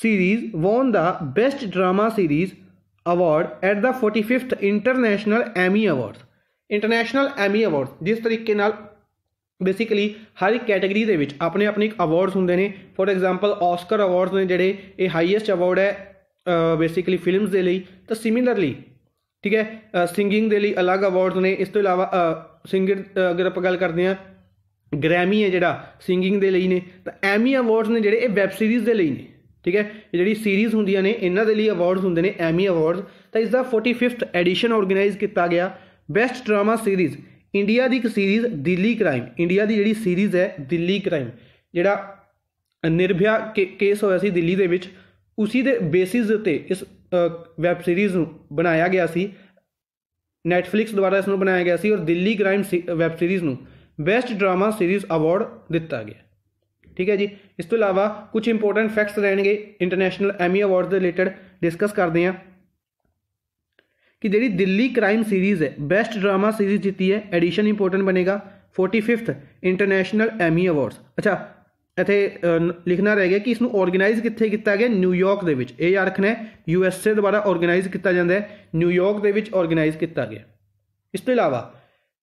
series won the best drama series award at the 45th international Emmy awards international Emmy awards ਜਿਸ ਤਰੀਕੇ ਨਾਲ ਬੇਸਿਕਲੀ ਹਰ ਇੱਕ ਕੈਟਾਗਰੀ ਦੇ ਵਿੱਚ ਆਪਣੇ ਆਪਣੇ ਇੱਕ ਅਵਾਰਡਸ ਹੁੰਦੇ ਨੇ ਫੋਰ ਐਗਜ਼ਾਮਪਲ ਆਸਕਰ ਅਵਾਰਡਸ ਨੇ ਜਿਹੜੇ ਇਹ ਹਾਈਐਸਟ ਅਵਾਰਡ ਹੈ ਬੇਸਿਕਲੀ ਫਿਲਮਸ ਦੇ ਲਈ ਤਾਂ ਸਿਮਿਲਰਲੀ ਠੀਕ ਹੈ ਸਿੰਗਿੰਗ ਦੇ ਲਈ ਅਲੱਗ ਅਵਾਰਡਸ ਨੇ ਇਸ ਤੋਂ ਇਲਾਵਾ ਸਿੰਗਰ ਅਗਰ ਆਪਾਂ ਗੱਲ ਕਰਦੇ ਹਾਂ ਗ੍ਰੈਮੀ ਹੈ ਜਿਹੜਾ ਸਿੰਗਿੰਗ ਦੇ ਲਈ ਨੇ ਤਾਂ ਐਮੀ ਅਵਾਰਡਸ ਨੇ ਜਿਹੜੇ ਇਹ ਵੈਬ ਸੀਰੀਜ਼ ਦੇ ਲਈ ਨੇ ਠੀਕ ਹੈ ਇਹ ਜਿਹੜੀ ਸੀਰੀਜ਼ ਹੁੰਦੀਆਂ ਨੇ ਇਹਨਾਂ ਦੇ ਲਈ ਅਵਾਰਡਸ ਹੁੰਦੇ ਨੇ ਐਮੀ ਅਵਾਰਡਸ ਤਾਂ ਇਸ ਦਾ 45th ਐਡੀਸ਼ਨ ਆਰਗੇਨਾਈਜ਼ ਕੀਤਾ ਗਿਆ ਬੈਸਟ ਡਰਾਮਾ ਸੀਰੀਜ਼ ਇੰਡੀਆ ਦੀ ਇੱਕ ਸੀਰੀਜ਼ ਦਿੱਲੀ ਕ੍ਰਾਈਮ ਇੰਡੀਆ ਦੀ ਜਿਹੜੀ ਸੀਰੀਜ਼ ਹੈ ਦਿੱਲੀ ਕ੍ਰਾਈਮ ਜਿਹੜਾ ਨਿਰਭਿਆ ਕੇਸ ਹੋਇਆ ਸੀ ਦਿੱਲੀ ਦੇ ਵਿੱਚ ਉਸੇ ਦੇ ਬੇਸਿਸ ਉਤੇ ਇਸ ਵੈਬ ਸੀਰੀਜ਼ ਨੂੰ ਬਣਾਇਆ ਗਿਆ ਸੀ ਨੈਟਫਲਿਕਸ ਦੁਆਰਾ ਇਸ ਨੂੰ ਬਣਾਇਆ ਗਿਆ ਸੀ ਔਰ ਦਿੱਲੀ ਕ੍ਰਾਈਮ ਵੈਬ ਸੀਰੀਜ਼ ਨੂੰ ਬੈਸਟ ਡਰਾਮਾ ਸੀਰੀਜ਼ ਅਵਾਰਡ ਦਿੱਤਾ ਗਿਆ ਠੀਕ ਹੈ ਜੀ ਇਸ ਤੋਂ ਇਲਾਵਾ ਕੁਝ ਇੰਪੋਰਟੈਂਟ ਫੈਕਟਸ ਰਹਿਣਗੇ ਇੰਟਰਨੈਸ਼ਨਲ ਐਮੀ ਅਵਾਰਡ ਦੇ ਰਿਲੇਟਡ ਡਿਸਕਸ ਕਰਦੇ ਹਾਂ ਕਿ ਜਿਹੜੀ ਦਿੱਲੀ ਕ੍ਰਾਈਮ ਸੀਰੀਜ਼ ਹੈ ਬੈਸਟ ਡਰਾਮਾ ਸੀਰੀਜ਼ ਜਿੱਤੀ ਹੈ ਐਡੀਸ਼ਨ ਇੰਪੋਰਟੈਂਟ ਬਣੇਗਾ 45th ਇੰਟਰਨੈਸ਼ਨਲ ਐਮੀ ਅਵਾਰਡਸ ਅੱਛਾ ਇੱਥੇ ਲਿਖਣਾ ਰਹਿ ਗਿਆ ਕਿ ਇਸ ਨੂੰ ਆਰਗੇਨਾਈਜ਼ ਕਿੱਥੇ ਕੀਤਾ ਗਿਆ ਨਿਊਯਾਰਕ ਦੇ ਵਿੱਚ ਇਹ ਯਾਦ ਰੱਖਣਾ ਹੈ ਯੂ ਐਸ ਏ ਦੁਆਰਾ ਆਰਗੇਨਾਈਜ਼ ਕੀਤਾ ਜਾਂਦਾ ਹੈ ਨਿਊਯਾਰਕ ਦੇ ਵਿੱਚ ਆਰਗੇਨਾਈਜ਼ ਕੀਤਾ ਗਿਆ ਇਸ ਤੋਂ ਇਲਾਵਾ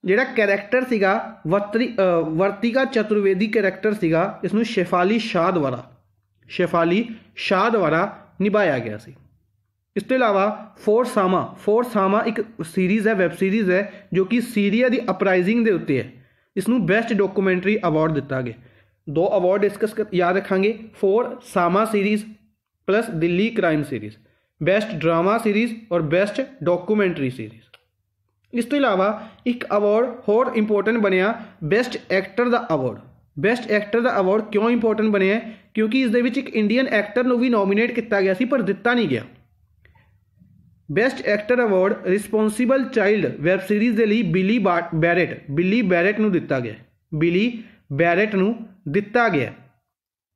ਜਿਹੜਾ ਕੈਰੈਕਟਰ ਸੀਗਾ ਵਰਤੀ ਦਾ ਚਤੁਰਵੇਦੀ ਕੈਰੈਕਟਰ ਸੀਗਾ ਇਸ ਨੂੰ ਸ਼ੇਫਾਲੀ ਸ਼ਾਹ ਦੁਆਰਾ ਸ਼ੇਫਾਲੀ ਸ਼ਾਹ ਦੁਆਰਾ ਨਿਭਾਇਆ ਗਿਆ ਸੀ ਇਸ ਤੋਂ ਇਲਾਵਾ ਫੋਰ ਸਾਮਾ ਫੋਰ ਸਾਮਾ ਇੱਕ ਸੀਰੀਜ਼ ਹੈ ਵੈਬ ਸੀਰੀਜ਼ ਹੈ ਜੋ ਕਿ ਸੀਰੀਆ ਦੀ ਅਪਰਾਈਜ਼ਿੰਗ ਦੇ ਉੱਤੇ ਹੈ ਇਸ ਨੂੰ ਬੈਸਟ ਡਾਕੂਮੈਂਟਰੀ ਅਵਾਰਡ ਦਿੱਤਾ ਗਿਆ ਦੋ ਅਵਾਰਡ ਡਿਸਕਸ ਯਾਦ ਰੱਖਾਂਗੇ ਫੋਰ ਸਾਮਾ series plus Delhi crime series best drama series ਔਰ ਬੈਸਟ ਡਾਕੂਮੈਂਟਰੀ ਸੀਰੀਜ਼ ਇਸ ਤੋਂ ਇਲਾਵਾ ਇੱਕ ਅਵਾਰਡ ਹੋਰ ਇੰਪੋਰਟੈਂਟ ਬਣਿਆ ਬੈਸਟ ਐਕਟਰ ਦਾ ਅਵਾਰਡ ਬੈਸਟ ਐਕਟਰ ਦਾ ਅਵਾਰਡ ਕਿਉਂ ਇੰਪੋਰਟੈਂਟ ਬਣਿਆ ਕਿਉਂਕਿ ਇਸ ਦੇ ਵਿੱਚ ਇੱਕ ਇੰਡੀਅਨ ਐਕਟਰ ਨੂੰ ਵੀ ਨੋਮੀਨੇਟ ਕੀਤਾ ਗਿਆ ਸੀ ਪਰ ਦਿੱਤਾ ਨਹੀਂ ਗਿਆ best actor award responsible child web series ਦੇ ਲਈ ਬਿਲੀ ਬੈਰਟ ਬਿਲੀ ਬੈਰਟ ਨੂੰ ਦਿੱਤਾ ਗਿਆ ਬਿਲੀ ਬੈਰਟ ਨੂੰ ਦਿੱਤਾ ਗਿਆ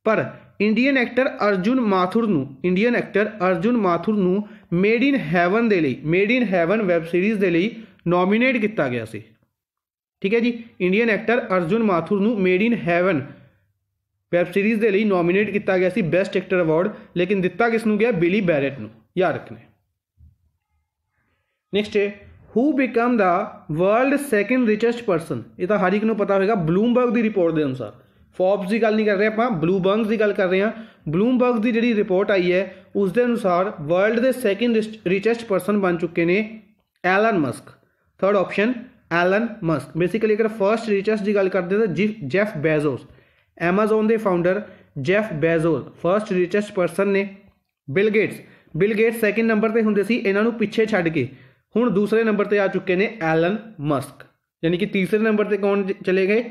ਪਰ ਇੰਡੀਅਨ ਐਕਟਰ ਅਰਜੁਨ ਮਾਥੁਰ ਨੂੰ ਇੰਡੀਅਨ ਐਕਟਰ ਅਰਜੁਨ ਮਾਥੁਰ ਨੂੰ ਮੇਡ ਇਨ ਹੈਵਨ ਦੇ ਲਈ made in heaven web series ਦੇ ਲਈ ਨੋਮੀਨੇਟ ਕੀਤਾ ਗਿਆ ਸੀ ਠੀਕ ਹੈ ਜੀ ਇੰਡੀਅਨ ਐਕਟਰ ਅਰਜੁਨ ਮਾਥੁਰ ਨੂੰ made in heaven web series ਦੇ ਲਈ ਨੋਮੀਨੇਟ ਕੀਤਾ ਗਿਆ ਸੀ ਬੈਸਟ ਐਕਟਰ ਅਵਾਰਡ ਲੇਕਿਨ ਦਿੱਤਾ ਕਿਸ ਨੂੰ ਗਿਆ ਬਿਲੀ ਬੈਰਟ ਨੂੰ ਯਾਦ ਰੱਖਣਾ ਨੈਕਸਟ ਹੈ who become the world second richest person ਇਹ ਤਾਂ ਹਰ ਇੱਕ ਨੂੰ ਪਤਾ ਹੋਵੇਗਾ ਬਲੂਮਬਰਗ ਦੀ ਰਿਪੋਰਟ ਦੇ ਅਨੁਸਾਰ ਫੋਰਬਸ ਦੀ ਗੱਲ ਨਹੀਂ ਕਰ ਰਹੇ ਆਪਾਂ ਬਲੂਮਬਰਗ ਦੀ ਗੱਲ ਕਰ ਰਹੇ ਹਾਂ ਬਲੂਮਬਰਗ ਦੀ ਜਿਹੜੀ ਰਿਪੋਰਟ ਆਈ ਹੈ ਉਸ ਦੇ ਅਨੁਸਾਰ ਵਰਲਡ ਦੇ ਸੈਕਿੰਡ ਰਿਚੈਸਟ ਪਰਸਨ ਬਣ ਚੁੱਕੇ ਨੇ Elon Musk third option Elon Musk basically ਅਗਰ ਫਰਸਟ ਰਿਚੈਸਟ ਦੀ ਗੱਲ ਕਰਦੇ ਤਾਂ ਜੈਫ ਬੈਜ਼ੋਸ ਐਮਾਜ਼ਨ ਦੇ founder Jeff Bezos first richest person ਨੇ Bill Gates Bill Gates second number ਤੇ ਹੁੰਦੇ ਸੀ ਇਹਨਾਂ ਨੂੰ ਪਿੱਛੇ ਛੱਡ ਕੇ ਹੁਣ ਦੂਸਰੇ ਨੰਬਰ ਤੇ ਆ ਚੁੱਕੇ ਨੇ ਐਲਨ ਮਸਕ ਯਾਨੀ ਕਿ ਤੀਸਰੇ ਨੰਬਰ ਤੇ ਕੌਣ ਚਲੇ ਗਏ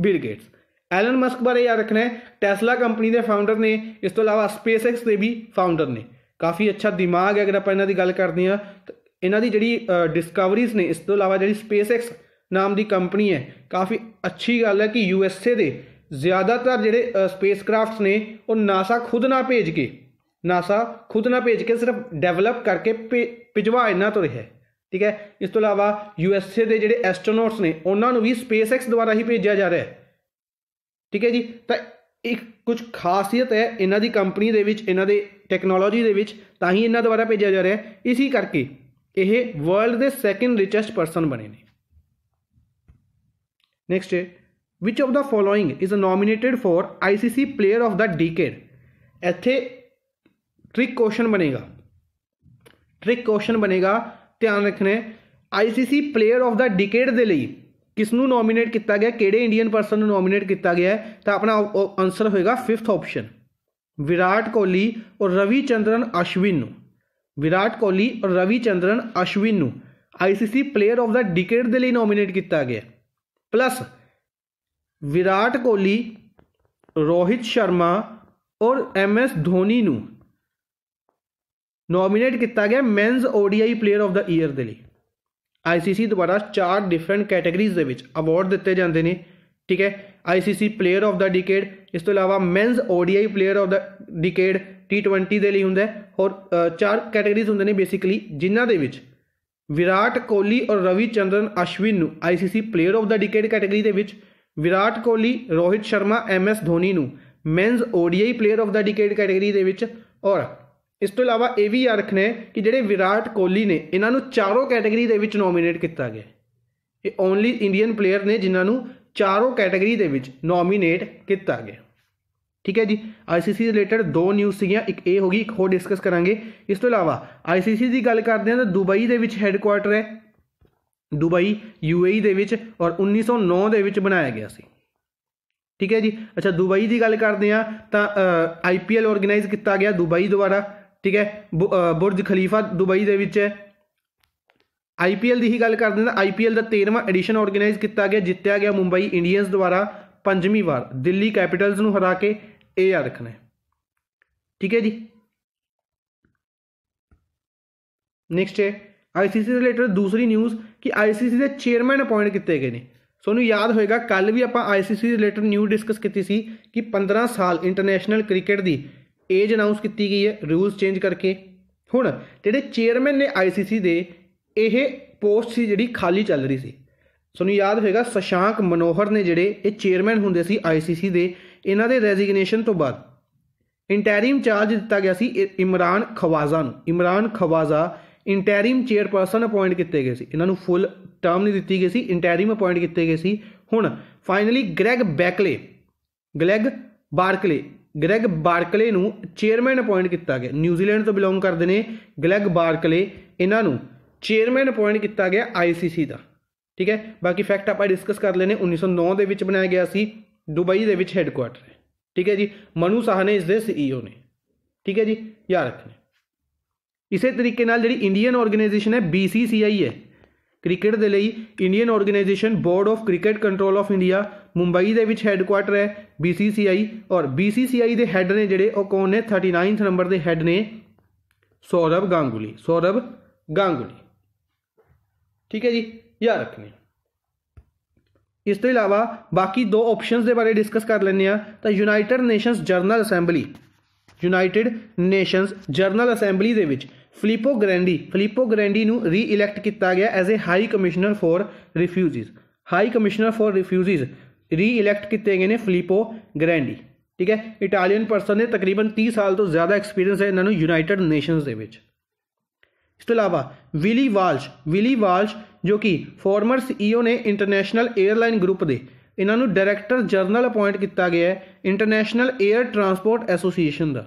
ਬਿਲ ਗੇਟਸ ਐਲਨ ਮਸਕ ਬਾਰੇ ਯਾਦ ਰੱਖਣਾ ਹੈ ਟੈਸਲਾ ਕੰਪਨੀ ਦੇ ਫਾਊਂਡਰ ਨੇ ਇਸ ਤੋਂ ਇਲਾਵਾ ਸਪੇਸ ਐਕਸ ਦੇ ਵੀ ਫਾਊਂਡਰ ਨੇ ਕਾਫੀ ਅੱਛਾ ਦਿਮਾਗ ਹੈ ਅਗਰ ਆਪਾਂ ਇਹਨਾਂ ਦੀ ਗੱਲ ਕਰਦੇ ਹਾਂ ਇਹਨਾਂ ਦੀ ਜਿਹੜੀ ਡਿਸਕਵਰੀਜ਼ ਨੇ ਇਸ ਤੋਂ ਇਲਾਵਾ ਜਿਹੜੀ ਸਪੇਸਐਕਸ ਨਾਮ ਦੀ ਕੰਪਨੀ ਹੈ ਕਾਫੀ ਅੱਛੀ ਗੱਲ ਹੈ ਕਿ ਯੂ ਐਸ ਏ ਦੇ ਜ਼ਿਆਦਾਤਰ ਜਿਹੜੇ ਸਪੇਸਕ੍ਰਾਫਟਸ ਨੇ ਉਹ ਨਾਸਾ ਖੁਦ ਨਾ ਭੇਜ ਕੇ ਨਾਸਾ ਖੁਦ ਨਾ ਭੇਜ ਕੇ ਸਿਰਫ ਡਿਵੈਲਪ ਕਰਕੇ ਭਿਜਵਾ ਇਹਨਾਂ ਤੋਂ ਰਿਹਾ ਠੀਕ ਹੈ ਇਸ ਤੋਂ ਇਲਾਵਾ ਯੂ ਐਸ ਏ ਦੇ ਜਿਹੜੇ ਐਸਟ੍ਰੋਨੌਟਸ ਨੇ ਉਹਨਾਂ ਨੂੰ ਵੀ ਸਪੇਸਐਕਸ ਦੁਆਰਾ ਹੀ ਭੇਜਿਆ ਜਾ ਰਿਹਾ ਹੈ ਠੀਕ ਹੈ ਜੀ ਤਾਂ ਇੱਕ ਕੁਝ ਖਾਸੀਅਤ ਹੈ ਇਹਨਾਂ ਦੀ ਕੰਪਨੀ ਦੇ ਵਿੱਚ ਇਹਨਾਂ ਦੇ ਟੈਕਨੋਲੋਜੀ ਦੇ ਵਿੱਚ ਤਾਂ ਹੀ ਇਹਨਾਂ ਦੁਆਰਾ ਭੇਜਿਆ ਜਾ ਰਿਹਾ ਹੈ ਇਸੇ ਕਰਕੇ ਇਹ ਵਰਲਡ ਦੇ ਸੈਕਿੰਡ ਰਿਚੈਸਟ ਪਰਸਨ ਬਣੇ ਨੇ ਨੈਕਸਟ ਹੈ which of the following is nominated for ICC player of the decade ਇੱਥੇ ਟ੍ਰਿਕ ਕੁਐਸਚਨ ਬਣੇਗਾ ਟ੍ਰਿਕ ਕੁਐਸਚਨ ਬਣੇਗਾ ਧਿਆਨ ਰੱਖਣਾ ICC player of the decade ਦੇ ਲਈ ਕਿਸ ਨੂੰ ਨੋਮੀਨੇਟ ਕੀਤਾ ਗਿਆ ਕਿਹੜੇ ਇੰਡੀਅਨ ਪਰਸਨ ਨੂੰ ਨੋਮੀਨੇਟ ਕੀਤਾ ਗਿਆ ਤਾਂ ਆਪਣਾ ਆਨਸਰ ਹੋਏਗਾ 5th ਆਪਸ਼ਨ ਵਿਰਾਟ ਕੋਹਲੀ ਔਰ ਰਵੀ ਚੰਦਰਨ ਅਸ਼ਵਿਨ ਨੂੰ ਵਿਰਾਟ ਕੋਹਲੀ ਔਰ ਚੰਦਰਨ ਅਸ਼ਵਿਨ ਨੂੰ ICC player of the decade ਦੇ ਲਈ ਨੋਮੀਨੇਟ ਕੀਤਾ ਗਿਆ ਪਲੱਸ ਵਿਰਾਟ ਕੋਹਲੀ ਰੋਹਿਤ ਸ਼ਰਮਾ ਔਰ ਐਮ ਐਸ ਧੋਨੀ ਨੂੰ ਨੋਮੀਨੇਟ ਕੀਤਾ ਗਿਆ men's ODI player of the year ਦੇ ਲਈ ਆਈਸੀਸੀ ਦੁਆਰਾ ਚਾਰ ਡਿਫਰੈਂਟ ਕੈਟਾਗਰੀਜ਼ ਦੇ ਵਿੱਚ ਅਵਾਰਡ ਦਿੱਤੇ ਜਾਂਦੇ ਨੇ ਠੀਕ ਹੈ ICC player of the decade ਇਸ ਤੋਂ ਇਲਾਵਾ men's ODI player of the decade T20 ਦੇ ਲਈ ਹੁੰਦਾ ਹੈ ਔਰ ਚਾਰ ਕੈਟਾਗਰੀਜ਼ ਹੁੰਦੇ ਨੇ ਬੇਸਿਕਲੀ ਜਿਨ੍ਹਾਂ ਦੇ ਵਿੱਚ ਵਿਰਾਟ ਕੋਹਲੀ ਔਰ ਰਵੀ ਚੰਦਰਨ ਅਸ਼ਵਿਨ ਨੂੰ ICC player of the decade category ਦੇ ਵਿੱਚ ਵਿਰਾਟ ਕੋਹਲੀ ਰੋਹਿਤ ਸ਼ਰਮਾ ਐਮਐਸ ਧੋਨੀ ਨੂੰ men's ODI player of the decade category ਦੇ ਵਿੱਚ ਔਰ ਇਸ ਤੋਂ ਇਲਾਵਾ ਇਹ ਵੀ ਯਾਦ ਰੱਖਣਾ ਹੈ ਕਿ ਜਿਹੜੇ ਵਿਰਾਟ ਕੋਹਲੀ ਨੇ ਇਹਨਾਂ ਨੂੰ ਚਾਰੋਂ ਕੈਟਾਗਰੀ ਦੇ ਵਿੱਚ ਨੋਮੀਨੇਟ ਕੀਤਾ ਗਿਆ ਇਹ ਓਨਲੀ ਇੰਡੀਅਨ ਪਲੇਅਰ ਨੇ ਜਿਨ੍ਹਾਂ ਨੂੰ ਚਾਰੋਂ ਕੈਟਾਗਰੀ ਦੇ ਵਿੱਚ ਨੋਮੀਨੇਟ ਕੀਤਾ ਗਿਆ ਠੀਕ ਹੈ ਜੀ ਆਈਸੀਸੀ ਰਿਲੇਟਡ ਦੋ ਨਿਊਜ਼ ਸੀਗੀਆਂ ਇੱਕ ਇਹ ਹੋ ਗਈ ਇੱਕ ਹੋਰ ਡਿਸਕਸ ਕਰਾਂਗੇ ਇਸ ਤੋਂ ਇਲਾਵਾ ਆਈਸੀਸੀ ਦੀ ਗੱਲ ਕਰਦੇ ਹਾਂ ਤਾਂ ਦੁਬਈ ਦੇ ਵਿੱਚ ਹੈੱਡਕੁਆਰਟਰ ਹੈ ਦੁਬਈ ਯੂਏਈ ਦੇ ਵਿੱਚ ਔਰ 1909 ਦੇ ਵਿੱਚ ਬਣਾਇਆ ਗਿਆ ਸੀ ਠੀਕ ਹੈ ਜੀ ਅੱਛਾ ਦੁਬਈ ਦੀ ਗੱਲ ਕਰਦੇ ਹਾਂ ਤਾਂ ਆਈਪੀਐਲ ਆਰਗੇਨਾਈਜ਼ ਕੀਤਾ ਗਿਆ ਦੁਬਈ ਦੁਆਰਾ ਠੀਕ ਹੈ ਬੁਰਜ ਖਲੀਫਾ ਦੁਬਈ ਦੇ ਵਿੱਚ ਹੈ ਆਈਪੀਐਲ ਦੀ ਹੀ ਗੱਲ ਕਰਦੇ ਹਾਂ ਆਈਪੀਐਲ ਦਾ 13ਵਾਂ ਐਡੀਸ਼ਨ ਆਰਗੇਨਾਈਜ਼ ਕੀਤਾ ਗਿਆ ਜਿੱਤਿਆ ਗਿਆ ਮੁੰਬਈ ਇੰਡੀਅਨਸ ਦੁਆਰਾ ਪੰਜਵੀਂ ਵਾਰ ਦਿੱਲੀ ਕੈਪੀਟਲਸ ਨੂੰ ਹਰਾ ਕੇ ਇਹ ਯਾਦ ਰੱਖਣਾ ਹੈ ਜੀ ਨੈਕਸਟ ਹੈ ਆਈਸੀਸੀ है आईसीसी से रिलेटेड ਕਿ ਆਈਸੀਸੀ ਦੇ ਚੇਅਰਮੈਨ ਅਪਾਇੰਟ ਕੀਤੇ ਗਏ ਨੇ ਸੋਨੂੰ ਯਾਦ ਹੋਏਗਾ ਕੱਲ ਵੀ ਆਪਾਂ ਆਈਸੀਸੀ ਰਿਲੇਟਡ ਨਿਊ ਡਿਸਕਸ ਕੀਤੀ ਸੀ ਕਿ 15 ਸਾਲ ਇੰਟਰਨੈਸ਼ਨਲ ਕ੍ਰਿਕਟ ਦੀ ਏਜ ਅਨਾਉਂਸ ਕੀਤੀ ਗਈ ਹੈ ਰੂਲਸ ਚੇਂਜ ਕਰਕੇ ਹੁਣ ਜਿਹੜੇ ਚੇਅਰਮੈਨ ਨੇ ਆਈਸੀਸੀ ਦੇ ਇਹ ਪੋਸਟ ਸੀ ਜਿਹੜੀ ਖਾਲੀ ਚੱਲ ਰਹੀ ਸੀ ਸੋਨੂੰ ਯਾਦ ਹੋਏਗਾ ਸ਼ਸ਼ਾਂਕ ਮਨੋਹਰ ਨੇ ਜਿਹੜੇ ਇਹ ਚੇਅਰਮੈਨ ਹੁੰਦੇ ਸੀ ਆਈਸੀਸੀ ਦੇ ਇਹਨਾਂ ਦੇ ਰੈਜ਼ਿਗਨੇਸ਼ਨ ਤੋਂ ਬਾਅਦ ਇੰਟੈਰੀਮ ਚਾਰਜ ਦਿੱਤਾ ਗਿਆ ਸੀ ਇਮਰਾਨ ਖਵਾਜ਼ਾ ਨੂੰ Imran Khawaja interim chairperson appoint ਕੀਤੇ ਗਏ ਸੀ ਇਹਨਾਂ ਨੂੰ ਫੁੱਲ ਟਰਮ ਨਹੀਂ ਦਿੱਤੀ ਗਈ ਸੀ ਇੰਟੈਰੀਮ ਅਪਾਇੰਟ ਕੀਤੇ ਗਏ ਸੀ ਹੁਣ finally Greg Barclay Greg Barclay Greg Barclay ਨੂੰ ਚੇਅਰਮੈਨ ਅਪਾਇੰਟ ਕੀਤਾ ਗਿਆ ਨਿਊਜ਼ੀਲੈਂਡ ਤੋਂ ਬਿਲੋਂਗ ਕਰਦੇ ਨੇ ਗਲੈਗ ਬਾਰਕਲੇ ਇਹਨਾਂ ਨੂੰ ਚੇਅਰਮੈਨ ਅਪਾਇੰਟ ਕੀਤਾ ਗਿਆ ਆਈਸੀਸੀ ਦਾ ਠੀਕ ਹੈ ਬਾਕੀ ਫੈਕਟ ਆਪਾਂ ਡਿਸਕਸ ਕਰ ਲੈਨੇ 1909 ਦੇ ਵਿੱਚ ਬਣਾਇਆ ਗਿਆ ਸੀ ਦੁਬਈ ਦੇ ਵਿੱਚ ਹੈੱਡਕੁਆਰਟਰ ਹੈ ਠੀਕ ਹੈ ਜੀ ਮਨੂ ਸਾਹ ਨੇ ਇਸ ਦੇ ਸੀਈਓ e ਨੇ ਠੀਕ ਹੈ ਜੀ ਯਾਦ ਰੱਖਣਾ ਇਸੇ ਤਰੀਕੇ ਨਾਲ ਜਿਹੜੀ ਇੰਡੀਅਨ ਆਰਗੇਨਾਈਜੇਸ਼ਨ ਹੈ BCCI ਹੈ ਕ੍ਰਿਕਟ ਦੇ ਲਈ Indian organisation board of cricket control of India Mumbai ਦੇ ਵਿੱਚ ਹੈੱਡਕੁਆਰਟਰ ਹੈ BCCI ਔਰ BCCI ਦੇ ਹੈੱਡ ਨੇ ਜਿਹੜੇ ਉਹ ਕੌਣ ਨੇ 39th ਨੰਬਰ ਦੇ ਹੈੱਡ ਨੇ ਸੌਰਵ ਗਾਂਗੁਲੀ ਸੌਰਵ ਗਾਂਗੁਲੀ ਠੀਕ ਹੈ ਜੀ ਯਾਦ ਰੱਖਣੀ ਇਸ ਤੋਂ ਇਲਾਵਾ ਬਾਕੀ ਦੋ ਆਪਸ਼ਨਸ ਦੇ ਬਾਰੇ ਡਿਸਕਸ ਕਰ ਲੈਣੇ ਆ ਤਾਂ United Nations general assembly United Nations general assembly ਦੇ ਵਿੱਚ ਫਲੀਪੋ ਗ੍ਰੈਂਡੀ ਫਲੀਪੋ ਗ੍ਰੈਂਡੀ ਨੂੰ ਰੀਇਲੈਕਟ ਕੀਤਾ ਗਿਆ as a high commissioner for refugees high commissioner for refugees reelect ਕੀਤੇ ਗਏ ਨੇ ਫਲੀਪੋ ਗ੍ਰੈਂਡੀ ਠੀਕ ਹੈ ਇਟਾਲੀਅਨ ਪਰਸਨ ਨੇ ਤਕਰੀਬਨ 30 ਸਾਲ ਤੋਂ ਜ਼ਿਆਦਾ ਐਕਸਪੀਰੀਅੰਸ ਹੈ ਇਹਨਾਂ ਨੂੰ ਯੂਨਾਈਟਿਡ ਨੇਸ਼ਨਸ ਦੇ ਵਿੱਚ ਇਸ ਤੋਂ ਇਲਾਵਾ ਵਿਲੀ ਵਾਲਸ਼ ਵਿਲੀ ਵਾਲਸ਼ ਜੋ ਕਿ ਫਾਰਮਰ ਸੀਈਓ e ਨੇ ਇੰਟਰਨੈਸ਼ਨਲ 에ਅਰਲਾਈਨ ਗਰੁੱਪ ਦੇ ਇਹਨਾਂ ਨੂੰ ਡਾਇਰੈਕਟਰ ਜਰਨਲ ਅਪਾਇੰਟ ਕੀਤਾ ਗਿਆ ਹੈ ਇੰਟਰਨੈਸ਼ਨਲ 에ਅਰ ਟਰਾਂਸਪੋਰਟ ਐਸੋਸੀਏਸ਼ਨ ਦਾ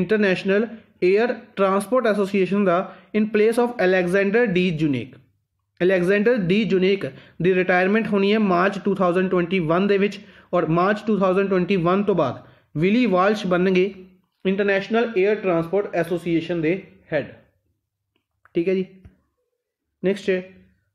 ਇੰਟਰਨੈਸ਼ਨਲ 에ਅਰ ਟਰਾਂਸਪੋਰਟ ਐਸੋਸੀਏਸ਼ਨ ਦਾ in place of Alexandre de Juniac Alexandre de Juniac ਦੀ ਰਿਟਾਇਰਮੈਂਟ ਹੋਣੀ ਹੈ ਮਾਰਚ 2021 ਦੇ ਵਿੱਚ ਔਰ ਮਾਰਚ 2021 ਤੋਂ ਬਾਅਦ ਵਿਲੀ ਵਾਲਸ਼ ਬਣਨਗੇ ਇੰਟਰਨੈਸ਼ਨਲ 에ਅਰ ਟਰਾਂਸਪੋਰਟ ਐਸੋਸੀਏਸ਼ਨ ਦੇ ਹੈੱਡ ਠੀਕ ਹੈ ਜੀ ਨੈਕਸਟ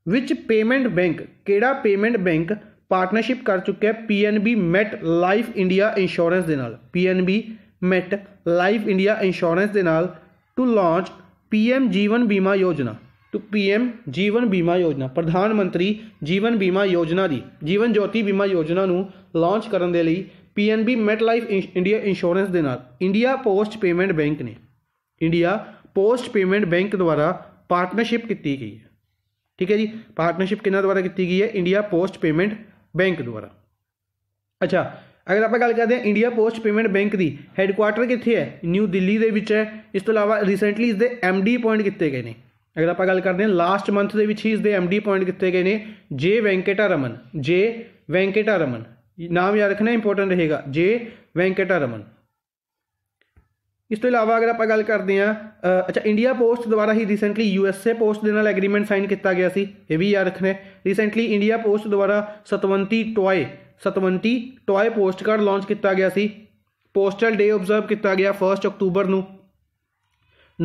ਵਿਚ ਪੇਮੈਂਟ ਬੈਂਕ ਕਿਹੜਾ ਪੇਮੈਂਟ ਬੈਂਕ ਪਾਰਟਨਰਸ਼ਿਪ ਕਰ ਚੁੱਕਿਆ ਹੈ PNB Met Life India insurance ਦੇ ਨਾਲ PNB Met Life India insurance ਦੇ ਨਾਲ ਟੂ ਲਾਂਚ ਪੀਐਮ ਜੀਵਨ ਬੀਮਾ ਯੋਜਨਾ ਟੂ ਪੀਐਮ ਜੀਵਨ ਬੀਮਾ ਯੋਜਨਾ ਪ੍ਰਧਾਨ ਮੰਤਰੀ ਜੀਵਨ ਬੀਮਾ ਯੋਜਨਾ ਦੀ ਜੀਵਨ ਜੋਤੀ ਬੀਮਾ ਯੋਜਨਾ ਨੂੰ ਲਾਂਚ ਕਰਨ ਦੇ ਲਈ PNB Met Life India insurance ਦੇ ਨਾਲ ਇੰਡੀਆ ਪੋਸਟ ਪੇਮੈਂਟ ਬੈਂਕ ਨੇ ਇੰਡੀਆ ਪੋਸਟ ਪੇਮੈਂਟ ਬੈਂਕ ਦੁਆਰਾ पार्टनरशिप कितनी की है ठीक है जी पार्टनरशिप किन्ना द्वारा कितनी गई है इंडिया पोस्ट पेमेंट बैंक द्वारा ਅੱਛਾ ਅਗਰ ਆਪਾਂ ਗੱਲ ਕਰਦੇ ਹਾਂ ਇੰਡੀਆ ਪੋਸਟ ਪੇਮੈਂਟ ਬੈਂਕ ਦੀ ਹੈੱਡਕੁਆਟਰ ਕਿੱਥੇ ਹੈ ਨਿਊ ਦਿੱਲੀ ਦੇ ਵਿੱਚ ਹੈ ਇਸ ਤੋਂ ਇਲਾਵਾ ਰੀਸੈਂਟਲੀ ਇਸ ਦੇ ਐਮਡੀ ਪੁਆਇੰਟ ਕਿੱਤੇ ਗਏ ਨੇ ਅਗਰ ਆਪਾਂ ਗੱਲ ਕਰਦੇ ਹਾਂ ਲਾਸਟ ਮੰਥ ਦੇ ਵਿੱਚ ਹੀ ਇਸ ਦੇ ਐਮਡੀ ਪੁਆਇੰਟ ਕਿੱਤੇ ਗਏ ਨੇ ਜੇ ਵੈਂਕਟਾ ਰਮਨ ਜੇ ਵੈਂਕਟਾ ਰਮਨ ਨਾਮ ਯਾਦ ਰੱਖਣਾ ਇੰਪੋਰਟੈਂਟ ਰਹੇਗਾ ਜੇ ਵੈਂਕਟਾ ਰਮਨ ਇਸ ਤੋਂ ਇਲਾਵਾ ਅਗਰ ਆਪਾਂ ਗੱਲ ਕਰਦੇ ਆ ਅੱਛਾ ਇੰਡੀਆ ਪੋਸਟ ਦੁਆਰਾ ਹੀ ਰੀਸੈਂਟਲੀ ਯੂਐਸਏ ਪੋਸਟ ਦੇ ਨਾਲ ਐਗਰੀਮੈਂਟ ਸਾਈਨ ਕੀਤਾ ਗਿਆ ਸੀ ਇਹ ਵੀ ਯਾਦ ਰੱਖਣਾ ਰੀਸੈਂਟਲੀ ਇੰਡੀਆ ਪੋਸਟ ਦੁਆਰਾ ਸਤਵੰਤੀ ਟੋਏ ਸਤਵੰਤੀ ਟੋਏ ਪੋਸਟ ਕਾਰਡ ਲਾਂਚ ਕੀਤਾ ਗਿਆ ਸੀ ਪੋਸਟਲ ਡੇ ਆਬਜ਼ਰਵ ਕੀਤਾ ਗਿਆ 1 ਅਕਤੂਬਰ ਨੂੰ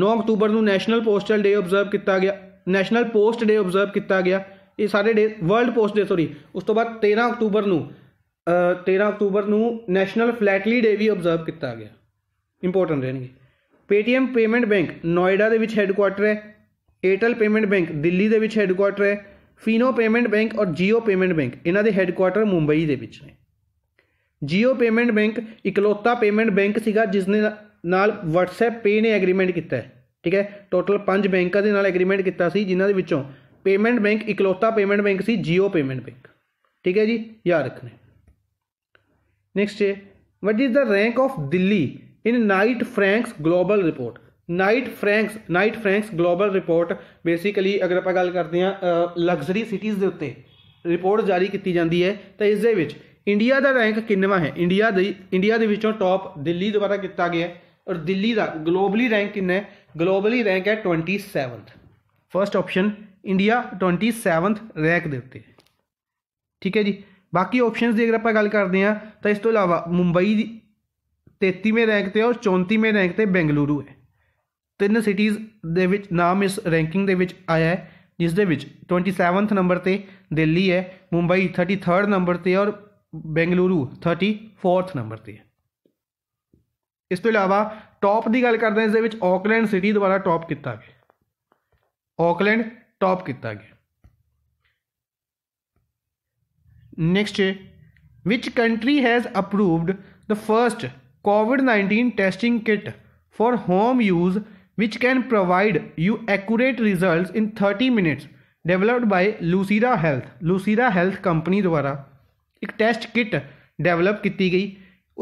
9 ਅਕਤੂਬਰ ਨੂੰ ਨੈਸ਼ਨਲ ਪੋਸਟਲ ਡੇ ਆਬਜ਼ਰਵ ਕੀਤਾ ਗਿਆ ਨੈਸ਼ਨਲ ਪੋਸਟ ਡੇ ਆਬਜ਼ਰਵ ਕੀਤਾ ਗਿਆ ਇਹ ਸਾਰੇ day world post day sorry ਉਸ ਤੋਂ ਬਾਅਦ 13 ਅਕਤੂਬਰ ਨੂੰ 13 ਅਕਤੂਬਰ ਨੂੰ ਨੈਸ਼ਨਲ ਫਲੈਟਲੀ ਡੇ ਵੀ ਆਬਜ਼ਰਵ ਕੀਤਾ ਗਿਆ ਇੰਪੋਰਟੈਂਟ ਰਹਿਣਗੇ Paytm ਪੇਮੈਂਟ ਬੈਂਕ ਨੋਇਡਾ ਦੇ ਵਿੱਚ ਹੈੱਡਕੁਆਟਰ ਹੈ Airtel ਪੇਮੈਂਟ ਬੈਂਕ ਦਿੱਲੀ ਦੇ ਵਿੱਚ ਹੈੱਡਕੁਆਟਰ ਹੈ ਫੀਨੋ ਪੇਮੈਂਟ ਬੈਂਕ ਔਰ Jio ਪੇਮੈਂਟ ਬੈਂਕ ਇਹਨਾਂ ਦੇ ਹੈੱਡਕੁਆਟਰ ਮੁੰਬਈ ਦੇ ਵਿੱਚ ਨੇ Jio ਪੇਮੈਂਟ ਬੈਂਕ ਇਕਲੌਤਾ ਪੇਮੈਂਟ ਬੈਂਕ ਸੀਗਾ ਜਿਸ ਨੇ ਨਾਲ WhatsApp Pay ਨੇ ਐਗਰੀਮੈਂਟ ਕੀਤਾ ਹੈ ਠੀਕ ਹੈ ਟੋਟਲ 5 ਬੈਂਕਾਂ ਦੇ ਨਾਲ ਐਗਰੀਮੈਂਟ ਕੀਤਾ ਸੀ ਜਿਨ੍ਹਾਂ ਦੇ ਵਿੱਚੋਂ ਪੇਮੈਂਟ ਬੈਂਕ ਇਕਲੌਤਾ ਪੇਮੈਂਟ ਬੈਂਕ ਸੀ Jio ਪੇਮੈਂਟ ਬੈਂਕ ਠੀਕ ਹੈ ਜੀ ਯਾਦ ਰੱਖਣਾ ਨੈਕਸਟ ਹੈ what is the rank of Delhi in Knight Frank's global report Knight Frank's Knight Frank's global report basically ਅਗਰ ਆਪਾਂ ਗੱਲ ਕਰਦੇ ਹਾਂ ਲਗਜ਼ਰੀ ਸਿਟੀਜ਼ ਦੇ ਉੱਤੇ ਰਿਪੋਰਟ ਜਾਰੀ ਕੀਤੀ ਜਾਂਦੀ ਹੈ ਤਾਂ ਇਸ ਦੇ ਵਿੱਚ ਇੰਡੀਆ ਦਾ ਰੈਂਕ ਕਿੰਨਵਾਂ ਹੈ ਇੰਡੀਆ ਦੇ ਇੰਡੀਆ ਦੇ ਵਿੱਚੋਂ ਟੌਪ ਦਿੱਲੀ ਦੁਆਰਾ ਕੀਤਾ ਗਿਆ ਔਰ ਦਿੱਲੀ ਦਾ ਗਲੋਬਲੀ ਰੈਂਕ ਕਿੰਨਾ ਹੈ ਗਲੋਬਲੀ ਰੈਂਕ ਹੈ 27th first option India 27th rank ਦੇ ਉੱਤੇ ਠੀਕ ਹੈ ਜੀ ਬਾਕੀ ਆਪਸ਼ਨਸ ਦੀ ਅਗਰ ਆਪਾਂ ਗੱਲ ਕਰਦੇ ਹਾਂ ਤਾਂ ਇਸ ਤੋਂ ਇਲਾਵਾ ਮੁੰਬਈ तेतीवें रैंक पर और चौंतीवें रैंक पर बेंगलुरु है तीन सिटीज़ के नाम इस रैंकिंग आया है जिस ट्वेंटी सैवंथ नंबर पर दिल्ली है मुंबई थर्टी थर्ड नंबर पर और बेंगलुरु थर्टी फोर्थ नंबर पर है इस तो अलावा टॉप की गल करते हैं इस ऑकलैंड सिटी द्वारा टॉप किया गया ऑकलैंड टॉप किया गया next which country has approved the first COVID-19 testing kit for home use which can provide you accurate results in 30 minutes developed by Lucida Health Lucida Health company ਦੁਆਰਾ ਇੱਕ test kit develop ਕੀਤੀ ਗਈ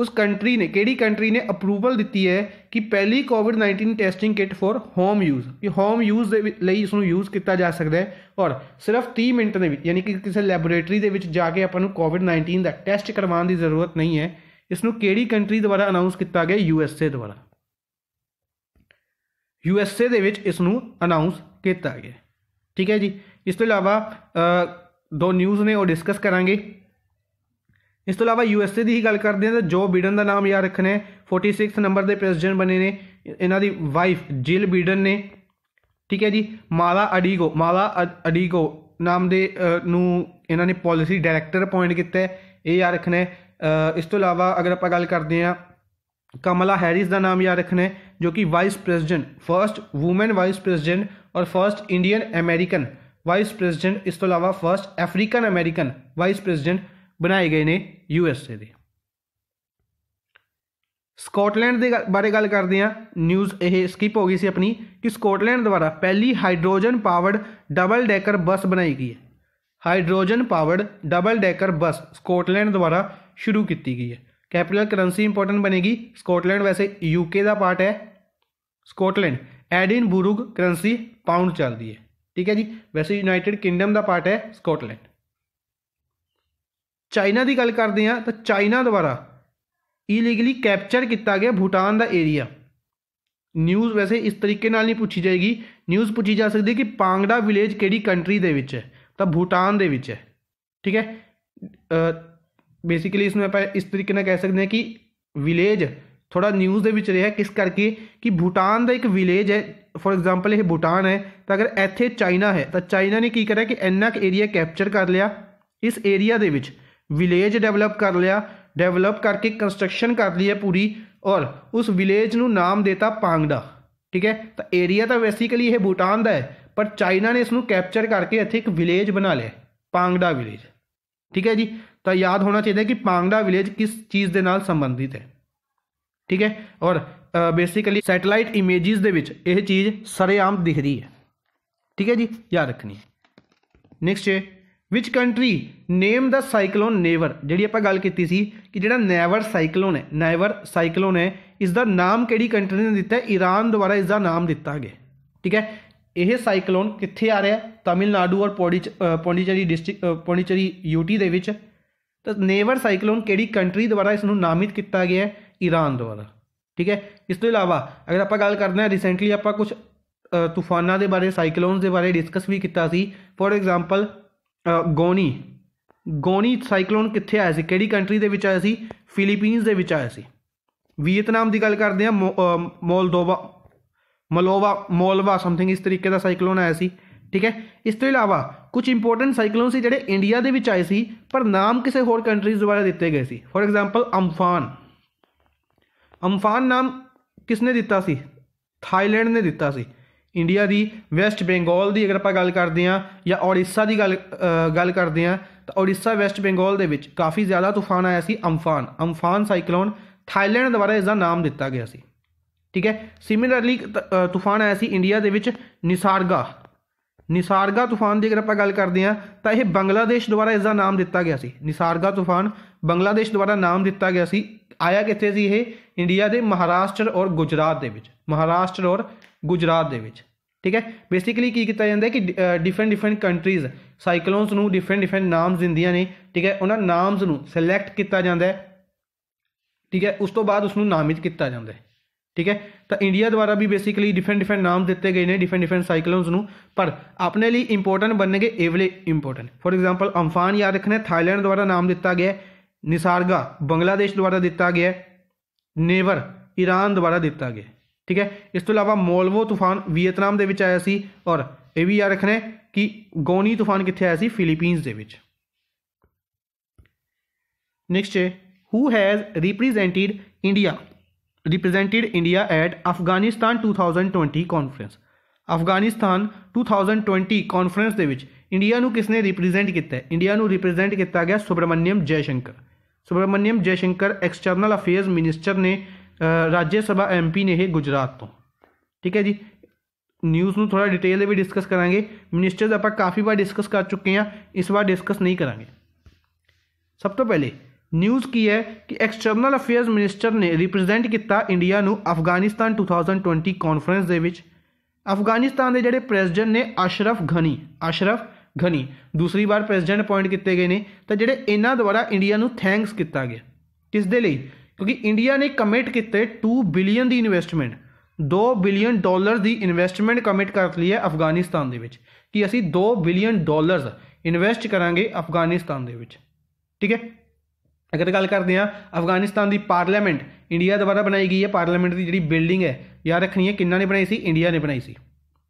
ਉਸ country ਨੇ ਕਿਹੜੀ country ਨੇ approval ਦਿੱਤੀ ਹੈ ਕਿ ਪਹਿਲੀ ਕੋਵਿਡ-19 testing kit for home use ਕਿ ਹੋਮ ਯੂਜ਼ ਦੇ ਲਈ ਇਸ ਨੂੰ ਯੂਜ਼ ਕੀਤਾ ਜਾ ਸਕਦਾ ਹੈ ਔਰ ਸਿਰਫ 30 ਮਿੰਟ ਦੇ ਵਿੱਚ ਯਾਨੀ ਕਿ ਕਿਸੇ ਲੈਬੋਰੇਟਰੀ ਦੇ ਵਿੱਚ ਜਾ ਕੇ ਆਪਾਂ ਨੂੰ ਕੋਵਿਡ-19 ਦਾ ਟੈਸਟ ਕਰਵਾਉਣ ਦੀ ਜ਼ਰੂਰਤ ਨਹੀਂ ਹੈ ਇਸ ਨੂੰ ਕਿਹੜੀ ਕੰਟਰੀ ਦੁਆਰਾ ਅਨਾਉਂਸ ਕੀਤਾ ਗਿਆ ਯੂ ਐਸ ਏ ਦੁਆਰਾ ਯੂ ਐਸ ਏ ਦੇ ਵਿੱਚ ਇਸ ਨੂੰ ਅਨਾਉਂਸ ਕੀਤਾ ਗਿਆ ਠੀਕ ਹੈ ਜੀ ਇਸ ਤੋਂ ਇਲਾਵਾ ਦੋ ਨਿਊਜ਼ ਨੇ ਉਹ ਡਿਸਕਸ ਕਰਾਂਗੇ ਇਸ ਤੋਂ ਇਲਾਵਾ ਯੂ ਐਸ ਏ ਦੀ ਹੀ ਗੱਲ ਕਰਦੇ ਹਾਂ ਤਾਂ ਜੋ ਬੀਡਨ ਦਾ ਨਾਮ ਯਾਦ ਰੱਖਣਾ ਹੈ 46 ਨੰਬਰ ਦੇ ਪ੍ਰੈਜ਼ੀਡੈਂਟ ਬਣੇ ਨੇ ਇਹਨਾਂ ਦੀ ਵਾਈਫ ਜਿਲ ਬੀਡਨ ਨੇ ਠੀਕ ਹੈ ਜੀ ਮਾਲਾ ਅਡੀਗੋ ਮਾਲਾ ਅਡੀਗੋ ਨਾਮ ਦੇ ਨੂੰ ਇਹਨਾਂ ਨੇ ਪਾਲਿਸੀ ਡਾਇਰੈਕਟਰ ਅਪਾਇੰਟ ਕੀਤਾ ਹੈ ਇਹ ਯਾਦ ਰੱਖਣਾ ਹੈ इस तो अलावा अगर आप गल करते हैं कमला हैरिस का नाम याद रखना है जो कि vice president first women vice president और first Indian American vice president इस तो अलावा first African American vice president बनाए गए ने यूएसए के स्कॉटलैंड बारे गल करते हैं न्यूज़ यह स्किप हो गई से अपनी कि स्कॉटलैंड द्वारा पहली हाइड्रोजन पावर्ड डबल डैकर बस बनाई गई है हाइड्रोजन पावर्ड डबल डैकर बस स्कॉटलैंड द्वारा ਸ਼ੁਰੂ ਕੀਤੀ ਗਈ ਹੈ ਕੈਪੀਟਲ ਕਰੰਸੀ ਇੰਪੋਰਟੈਂਟ ਬਣੇਗੀ ਸਕਾਟਲੈਂਡ ਵੈਸੇ ਯੂਕੇ ਦਾ ਪਾਰਟ ਹੈ ਸਕਾਟਲੈਂਡ ਐਡਿਨਬਰਗ ਕਰੰਸੀ ਪਾਉਂਡ ਚੱਲਦੀ ਹੈ ਠੀਕ ਹੈ ਜੀ ਵੈਸੇ ਯੂਨਾਈਟਿਡ ਕਿੰਗਡਮ ਦਾ ਪਾਰਟ ਹੈ ਸਕਾਟਲੈਂਡ ਚਾਈਨਾ ਦੀ ਗੱਲ ਕਰਦੇ ਆ ਤਾਂ ਚਾਈਨਾ ਦੁਆਰਾ ਇਲੀਗਲੀ ਕੈਪਚਰ ਕੀਤਾ ਗਿਆ ਭੂਟਾਨ ਦਾ ਏਰੀਆ ਨਿਊਜ਼ ਵੈਸੇ ਇਸ ਤਰੀਕੇ ਨਾਲ ਨਹੀਂ ਪੁੱਛੀ ਜਾਏਗੀ ਨਿਊਜ਼ ਪੁੱਛੀ ਜਾ ਸਕਦੀ ਹੈ ਕਿ ਪਾਂਗੜਾ ਵਿਲੇਜ ਕਿਹੜੀ ਕੰਟਰੀ ਦੇ ਵਿੱਚ ਹੈ ਤਾਂ ਭੂਟਾਨ ਦੇ ਵਿੱਚ ਹੈ ਠੀਕ ਹੈ ਬੇਸਿਕਲੀ ਇਸ ਨੂੰ ਆਪਾਂ ਇਸ ਤਰੀਕੇ ਨਾਲ ਕਹਿ ਸਕਦੇ ਹਾਂ ਕਿ ਵਿਲੇਜ ਥੋੜਾ ਨਿਊਜ਼ ਦੇ ਵਿੱਚ ਰਿਹਾ ਕਿਸ ਕਰਕੇ ਕਿ ਭੂਟਾਨ ਦਾ ਇੱਕ ਵਿਲੇਜ ਹੈ ਫੋਰ ਐਗਜ਼ਾਮਪਲ ਇਹ ਭੂਟਾਨ ਹੈ ਤਾਂ ਅਗਰ ਇੱਥੇ ਚਾਈਨਾ ਹੈ ਤਾਂ ਚਾਈਨਾ ਨੇ ਕੀ ਕਰਿਆ ਕਿ ਇੰਨਾ ਕੁ ਏਰੀਆ ਕੈਪਚਰ ਕਰ ਲਿਆ ਇਸ ਏਰੀਆ ਦੇ ਵਿੱਚ ਵਿਲੇਜ ਡਿਵੈਲਪ ਕਰ ਲਿਆ ਡਿਵੈਲਪ ਕਰਕੇ ਕੰਸਟਰਕਸ਼ਨ ਕਰ ਲਈ ਹੈ ਪੂਰੀ ਔਰ ਉਸ ਵਿਲੇਜ ਨੂੰ ਨਾਮ ਦਿੱਤਾ ਪਾਂਗਡਾ ਠੀਕ ਹੈ ਤਾਂ ਏਰੀਆ ਤਾਂ ਬੇਸਿਕਲੀ ਇਹ ਭੂਟਾਨ ਦਾ ਹੈ ਪਰ ਚਾਈਨਾ ਨੇ ਇਸ ਨੂੰ ਕੈਪਚਰ ਕਰਕੇ ਇੱਥੇ ਇੱਕ ਵਿਲੇਜ ਬਣਾ ਲਿਆ ਪਾਂਗਡਾ ਵਿਲੇਜ ਠੀਕ ਹੈ ਜੀ ਤਾਂ ਯਾਦ ਹੋਣਾ ਚਾਹੀਦਾ ਕਿ ਪਾਂਗੜਾ ਵਿਲੇਜ ਕਿਸ ਚੀਜ਼ ਦੇ ਨਾਲ ਸੰਬੰਧਿਤ ਹੈ ਠੀਕ ਹੈ ਔਰ ਬੇਸਿਕਲੀ ਸੈਟੇਲਾਈਟ ਇਮੇजेस ਦੇ ਵਿੱਚ ਇਹ ਚੀਜ਼ ਸਰੇਆਮ ਦਿਖਦੀ ਹੈ ਠੀਕ ਹੈ ਜੀ ਯਾਦ ਰੱਖਣੀ ਨੈਕਸਟ ਹੈ which country name the cyclone Nivar ਜਿਹੜੀ ਆਪਾਂ ਗੱਲ ਕੀਤੀ ਸੀ ਕਿ ਜਿਹੜਾ ਨੇਵਰ ਸਾਈਕਲੋਨ ਹੈ ਨੇਵਰ ਸਾਈਕਲੋਨ ਹੈ ਇਸ ਦਾ ਨਾਮ ਕਿਹੜੀ ਕੰਟਰੀ ਨੇ ਦਿੱਤਾ ਈਰਾਨ ਦੁਆਰਾ ਇਸ ਦਾ ਨਾਮ ਦਿੱਤਾ ਗਿਆ ਠੀਕ ਹੈ ਇਹ ਸਾਈਕਲੋਨ ਕਿੱਥੇ ਆ ਰਿਹਾ ਤਾਮਿਲਨਾਡੂ ਔਰ ਪੌਂਡੀਚਰੀ ਡਿਸਟ੍ਰਿਕਟ ਪੌਂਡੀਚਰੀ ਯੂਟੀ ਦੇ ਵਿੱਚ ਤਾਂ ਨੇਵਰ ਸਾਈਕਲੋਨ ਕਿਹੜੀ ਕੰਟਰੀ ਦੁਆਰਾ ਇਸ ਨੂੰ ਨਾਮਿਤ ਕੀਤਾ ਗਿਆ ਹੈ ਈਰਾਨ ਦੁਆਰਾ ਠੀਕ ਹੈ ਇਸ ਤੋਂ ਇਲਾਵਾ ਅਗਰ ਆਪਾਂ ਗੱਲ ਕਰਦੇ ਹਾਂ ਰੀਸੈਂਟਲੀ ਆਪਾਂ ਕੁਝ ਤੂਫਾਨਾਂ ਦੇ ਬਾਰੇ ਸਾਈਕਲੋਨਸ ਦੇ ਬਾਰੇ ਡਿਸਕਸ ਵੀ ਕੀਤਾ ਸੀ for example Goni Goni cyclone ਕਿੱਥੇ ਆਇਆ ਸੀ ਕਿਹੜੀ ਕੰਟਰੀ ਦੇ ਵਿੱਚ ਆਇਆ ਸੀ ਫਿਲੀਪੀਨਸ ਦੇ ਵਿੱਚ ਆਇਆ ਸੀ ਵੀਅਤਨਾਮ ਦੀ ਗੱਲ ਕਰਦੇ ਆ ਮੋਲਦੋਵਾ ਮਲੋਵਾ ਮੋਲਵਾ ਸਮਥਿੰਗ ਇਸ ਤਰੀਕੇ ਦਾ ਸਾਈਕਲੋਨ ਆਇਆ ਸੀ ਠੀਕ ਹੈ ਇਸ ਤੋਂ ਇਲਾਵਾ ਕੁਝ ਇੰਪੋਰਟੈਂਟ ਸਾਈਕਲੋਨ ਸੀ ਜਿਹੜੇ ਇੰਡੀਆ ਦੇ ਵਿੱਚ ਆਏ ਸੀ ਪਰ ਨਾਮ ਕਿਸੇ ਹੋਰ ਕੰਟਰੀਜ਼ ਦੁਆਰਾ ਦਿੱਤੇ ਗਏ ਸੀ ਫੋਰ ਐਗਜ਼ਾਮਪਲ ਅਮਫਾਨ ਅਮਫਾਨ ਨਾਮ ਕਿਸ ਨੇ ਦਿੱਤਾ ਸੀ ਥਾਈਲੈਂਡ ਨੇ ਦਿੱਤਾ ਸੀ ਇੰਡੀਆ ਦੀ ਵੈਸਟ ਬੰਗਾਲ ਦੀ ਅਗਰ ਆਪਾਂ ਗੱਲ ਕਰਦੇ ਆ ਜਾਂ ਓਡੀਸ਼ਾ ਦੀ ਗੱਲ ਗੱਲ ਕਰਦੇ ਆ ਤਾਂ ਓਡੀਸ਼ਾ ਵੈਸਟ ਬੰਗਾਲ ਦੇ ਵਿੱਚ ਕਾਫੀ ਜ਼ਿਆਦਾ ਤੂਫਾਨ ਆਇਆ ਸੀ ਅਮਫਾਨ ਅਮਫਾਨ ਸਾਈਕਲੋਨ ਥਾਈਲੈਂਡ ਦੁਆਰਾ ਇਸ ਦਾ ਨਾਮ ਦਿੱਤਾ ਗਿਆ ਸੀ ਠੀਕ ਹੈ ਸਿਮਿਲਰਲੀ ਤੂਫਾਨ ਆਇਆ ਸੀ ਇੰਡੀਆ ਦੇ ਵਿੱਚ ਨਿਸਾਰਗਾ ਨਿਸਾਰਗਾ ਤੂਫਾਨ ਦੀ ਅਗਰ ਆਪਾਂ ਗੱਲ ਕਰਦੇ ਆ ਤਾਂ ਇਹ ਬੰਗਲਾਦੇਸ਼ ਦੁਆਰਾ ਇਸ ਦਾ ਨਾਮ ਦਿੱਤਾ ਗਿਆ ਸੀ ਨਿਸਾਰਗਾ ਤੂਫਾਨ ਬੰਗਲਾਦੇਸ਼ ਦੁਆਰਾ ਨਾਮ ਦਿੱਤਾ ਗਿਆ ਸੀ ਆਇਆ ਕਿੱਥੇ ਸੀ ਇਹ ਇੰਡੀਆ ਦੇ ਮਹਾਰਾਸ਼ਟਰ ਔਰ ਗੁਜਰਾਤ ਦੇ ਵਿੱਚ ਮਹਾਰਾਸ਼ਟਰ ਔਰ ਗੁਜਰਾਤ ਦੇ ਵਿੱਚ ਠੀਕ ਹੈ ਬੇਸਿਕਲੀ ਕੀ ਕੀਤਾ ਜਾਂਦਾ ਹੈ ਕਿ ਡਿਫਰੈਂਟ ਡਿਫਰੈਂਟ ਕੰਟਰੀਜ਼ ਸਾਈਕਲੋਨਸ ਨੂੰ ਡਿਫਰੈਂਟ ਡਿਫਰੈਂਟ ਨਾਮਸ ਦਿੰਦੀਆਂ ਨੇ ਠੀਕ ਹੈ ਉਹਨਾਂ ਨਾਮਸ ਨੂੰ ਸਿਲੈਕਟ ਕੀਤਾ ਜਾਂਦਾ ਹੈ ਠੀਕ ਹੈ ਉਸ ਤੋਂ ਬਾਅਦ ਉਸ ਨੂੰ ਨਾਮਿਤ ਕੀਤਾ ਜਾਂਦਾ ਹੈ ਠੀਕ ਹੈ ਤਾਂ ਇੰਡੀਆ ਦੁਆਰਾ ਵੀ ਬੇਸਿਕਲੀ ਡਿਫਰੈਂਟ ਡਿਫਰੈਂਟ ਨਾਮ ਦਿੱਤੇ ਗਏ ਨੇ ਡਿਫਰੈਂਟ ਡਿਫਰੈਂਟ ਸਾਈਕਲੋਨਸ ਨੂੰ ਪਰ ਆਪਣੇ ਲਈ ਇੰਪੋਰਟੈਂਟ ਬਣਨਗੇ ਏਵਲੇ ਇੰਪੋਰਟੈਂਟ ਫੋਰ ਐਗਜ਼ਾਮਪਲ ਅਮਫਾਨ ਯਾਦ ਰੱਖਣਾ ਥਾਈਲੈਂਡ ਦੁਆਰਾ ਨਾਮ ਦਿੱਤਾ ਗਿਆ ਨਿਸਾਰਗਾ ਬੰਗਲਾਦੇਸ਼ ਦੁਆਰਾ ਦਿੱਤਾ ਗਿਆ ਨੇਵਰ ਈਰਾਨ ਦੁਆਰਾ ਦਿੱਤਾ ਗਿਆ ਠੀਕ ਹੈ ਇਸ ਤੋਂ ਇਲਾਵਾ ਮੋਲਵੋ ਤੂਫਾਨ ਵੀਅਤਨਾਮ ਦੇ ਵਿੱਚ ਆਇਆ ਸੀ ਔਰ ਇਹ ਵੀ ਯਾਦ ਰੱਖਣਾ ਕਿ ਗੋਨੀ ਤੂਫਾਨ ਕਿੱਥੇ ਆਇਆ ਸੀ ਫਿਲੀਪੀਨਸ ਦੇ ਵਿੱਚ next who has represented India represented India at Afghanistan 2020 conference Afghanistan 2020 conference ਦੇ ਵਿੱਚ ਇੰਡੀਆ ਨੂੰ ਕਿਸਨੇ ਰਿਪਰੈਜ਼ੈਂਟ ਕੀਤਾ ਹੈ ਇੰਡੀਆ ਨੂੰ ਰਿਪਰੈਜ਼ੈਂਟ ਕੀਤਾ ਗਿਆ Subrahmanyam Jaishankar Subrahmanyam Jaishankar external affairs minister ਨੇ ਰਾਜ ਸਭਾ ਐਮਪੀ ਨੇ ਇਹ ਗੁਜਰਾਤ ਤੋਂ ਠੀਕ ਹੈ ਜੀ ਨਿਊਜ਼ ਨੂੰ ਥੋੜਾ ਡਿਟੇਲ ਦੇ ਵੀ ਡਿਸਕਸ ਕਰਾਂਗੇ ਮਿਨਿਸਟਰਸ ਆਪਾਂ ਕਾਫੀ ਵਾਰ ਡਿਸਕਸ ਕਰ ਚੁੱਕੇ ਹਾਂ ਇਸ ਵਾਰ ਡਿਸਕਸ ਨਹੀਂ ਕਰਾਂਗੇ ਸਭ ਤੋਂ ਪਹਿਲੇ ਨਿਊਜ਼ ਕੀ ਹੈ ਕਿ ਐਕਸਟਰਨਲ ਅਫੇਅਰਸ ਮਿਨਿਸਟਰ ਨੇ ਰਿਪਰੈਜ਼ੈਂਟ ਕੀਤਾ ਇੰਡੀਆ ਨੂੰ ਅਫਗਾਨਿਸਤਾਨ 2020 ਕਾਨਫਰੰਸ ਦੇ ਵਿੱਚ ਅਫਗਾਨਿਸਤਾਨ ਦੇ ਜਿਹੜੇ ਪ੍ਰੈਜ਼ੀਡੈਂਟ ਨੇ ਅਸ਼ਰਫ ਘਨੀ ਅਸ਼ਰਫ ਘਨੀ ਦੂਸਰੀ ਵਾਰ ਪ੍ਰੈਜ਼ੀਡੈਂਟ ਅਪਾਇੰਟ ਕੀਤੇ ਗਏ ਨੇ ਤਾਂ ਜਿਹੜੇ ਇਹਨਾਂ ਦੁਆਰਾ ਇੰਡੀਆ ਨੂੰ ਥੈਂਕਸ ਕੀਤਾ ਗਿਆ ਕਿਸ ਦੇ ਲਈ ਕਿਉਂਕਿ ਇੰਡੀਆ ਨੇ ਕਮਿਟ ਕੀਤੇ 2 ਬਿਲੀਅਨ ਦੀ ਇਨਵੈਸਟਮੈਂਟ 2 ਬਿਲੀਅਨ ਡਾਲਰ ਦੀ ਇਨਵੈਸਟਮੈਂਟ ਕਮਿਟ ਕਰ ਲਈ ਹੈ ਅਫਗਾਨਿਸਤਾਨ ਦੇ ਵਿੱਚ ਕਿ ਅਸੀਂ 2 ਬਿਲੀਅਨ ਡਾਲਰਸ ਇਨਵੈਸਟ ਕਰਾਂਗੇ ਅਫਗਾਨਿਸਤਾਨ ਦੇ ਵਿੱਚ ਠੀਕ ਹੈ ਅਗਰ ਗੱਲ ਕਰਦੇ ਆ ਅਫਗਾਨਿਸਤਾਨ ਦੀ ਪਾਰਲੀਮੈਂਟ ਇੰਡੀਆ ਦੁਆਰਾ ਬਣਾਈ ਗਈ ਹੈ ਪਾਰਲੀਮੈਂਟ ਦੀ ਜਿਹੜੀ ਬਿਲਡਿੰਗ ਹੈ ਯਾਦ ਰੱਖਣੀ ਹੈ ਕਿੰਨਾ ਨੇ ਬਣਾਈ ਸੀ ਇੰਡੀਆ ਨੇ ਬਣਾਈ ਸੀ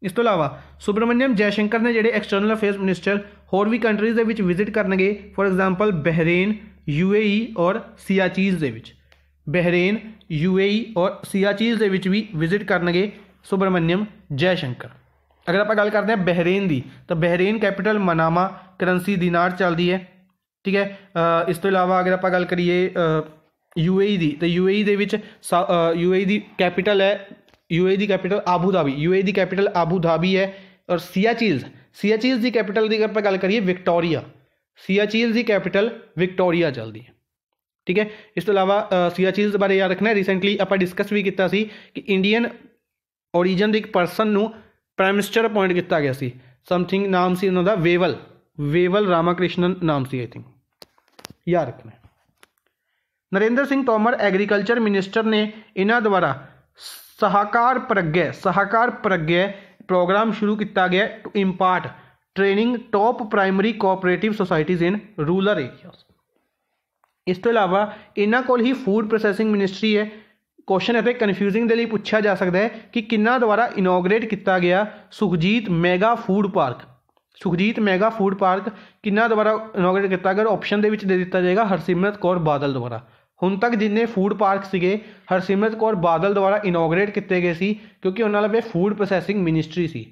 ਇਸ ਤੋਂ ਇਲਾਵਾ ਸੁਬਰਮਨਿਅਮ ਜੈਸ਼ੰਕਰ ਨੇ ਜਿਹੜੇ ਐਕਸਟਰਨਲ ਅਫੇਅਰਸ ਮਿਨਿਸਟਰ ਹੋਰ ਵੀ ਕੰਟਰੀਜ਼ ਦੇ ਵਿੱਚ ਵਿਜ਼ਿਟ ਕਰਨਗੇ ਫੋਰ ਐਗਜ਼ਾਮਪਲ ਬਹਿਰੇਨ ਯੂਏਈ ਔਰ ਸੀਆਚੀਜ਼ ਦੇ ਵਿੱਚ ਬਹਿਰੇਨ ਯੂਏਈ ਔਰ ਸੀਆਚੀਜ਼ ਦੇ ਵਿੱਚ ਵੀ ਵਿਜ਼ਿਟ ਕਰਨਗੇ ਸੁਬਰਮਨਿਅਮ ਜੈਸ਼ੰਕਰ ਅਗਰ ਆਪਾਂ ਗੱਲ ਕਰਦੇ ਹਾਂ ਬਹਿਰੇਨ ਦੀ ਤਾਂ ਬਹਿਰੇਨ ਕੈਪੀਟਲ ਮਨਾਮਾ ਕਰੰਸੀ ਦਿਨਾਰ ਚੱਲਦੀ ਹੈ ਠੀਕ ਹੈ ਇਸ ਤੋਂ ਇਲਾਵਾ ਅਗਰ ਆਪਾਂ ਗੱਲ ਕਰੀਏ ਯੂਏਈ ਦੀ ਤਾਂ ਯੂਏਈ ਦੇ ਵਿੱਚ ਯੂਏਈ ਦੀ ਕੈਪੀਟਲ ਹੈ ਯੂਏਈ ਦੀ ਕੈਪੀਟਲ ਆਬੂ ਧਾਬੀ ਯੂਏਈ ਦੀ ਕੈਪੀਟਲ ਆਬੂ ਧਾਬੀ ਹੈ ਔਰ ਸੀਆਚੀਲਸ ਸੀਆਚੀਲਸ ਦੀ ਕੈਪੀਟਲ ਦੀ ਆਪਾਂ ਗੱਲ ਕਰੀਏ ਵਿਕਟੋਰੀਆ ਸੀਆਚੀਲਸ ਦੀ ਕੈਪੀਟਲ ਵਿਕਟੋਰੀਆ ਚਲਦੀ ਹੈ ਠੀਕ ਹੈ ਇਸ ਤੋਂ ਇਲਾਵਾ ਸੀਆਚੀਲਸ ਬਾਰੇ ਯਾਦ ਰੱਖਣਾ ਰੀਸੈਂਟਲੀ ਆਪਾਂ ਡਿਸਕਸ ਵੀ ਕੀਤਾ ਸੀ ਕਿ ਇੰਡੀਅਨ origin ਦੇ ਇੱਕ ਪਰਸਨ ਨੂੰ ਪ੍ਰਾਈਮ ਮਿਨਿਸਟਰ ਅਪਾਇੰਟ ਕੀਤਾ ਗਿਆ ਸੀ ਸਮਥਿੰਗ ਨਾਮ ਸੀ ਉਹਨਾਂ ਦਾ ਵੇਵਲ वेवल रामाकृष्णन नाम से आई थिंक ਯਾਦ ਰੱਖਣਾ ਨਰਿੰਦਰ ਸਿੰਘ ਤੋਮਰ ਐਗਰੀਕਲਚਰ ਮਿਨਿਸਟਰ ਨੇ ਇਹਨਾਂ ਦੁਆਰਾ ਸਹਾਕਾਰ ਪ੍ਰਗਯ ਸਹਾਕਾਰ ਪ੍ਰਗਯ ਪ੍ਰੋਗਰਾਮ ਸ਼ੁਰੂ ਕੀਤਾ ਗਿਆ to impart training top primary cooperative societies in rural areas ਇਸ ਤੋਂ ਇਲਾਵਾ ਇਹਨਾਂ ਕੋਲ ਹੀ ਫੂਡ ਪ੍ਰੋਸੈਸਿੰਗ ਮਿਨਿਸਟਰੀ ਹੈ ਕੁਐਸਚਨ ਅਤੇ ਕਨਫਿਊਜ਼ਿੰਗ ਦੇ ਲਈ ਪੁੱਛਿਆ ਜਾ ਸਕਦਾ ਹੈ ਕਿ ਕਿੰਨਾ ਦੁਆਰਾ ਇਨੋਗਰੇਟ ਕੀਤਾ ਗਿਆ Sukhjit mega food park Sukhjit mega food park ਕਿੰਨਾ ਦੁਬਾਰਾ ਇਨੋਗਰੇਟ ਕੀਤਾ ਗਿਆ ਆਪਸ਼ਨ ਦੇ ਵਿੱਚ ਦੇ ਦਿੱਤਾ ਜਾਏਗਾ ਹਰਸਿਮਰਤ ਕੌਰ ਬਾਦਲ ਦੁਆਰਾ ਹੁਣ ਤੱਕ ਜਿੰਨੇ ਫੂਡ ਪਾਰਕ ਸੀਗੇ ਹਰਸਿਮਰਤ ਕੌਰ ਬਾਦਲ ਦੁਆਰਾ ਇਨੋਗਰੇਟ ਕੀਤੇ ਗਏ ਸੀ ਕਿਉਂਕਿ ਉਹਨਾਂ ਲਵੇ ਫੂਡ ਪ੍ਰੋਸੈਸਿੰਗ ਮਿਨਿਸਟਰੀ ਸੀ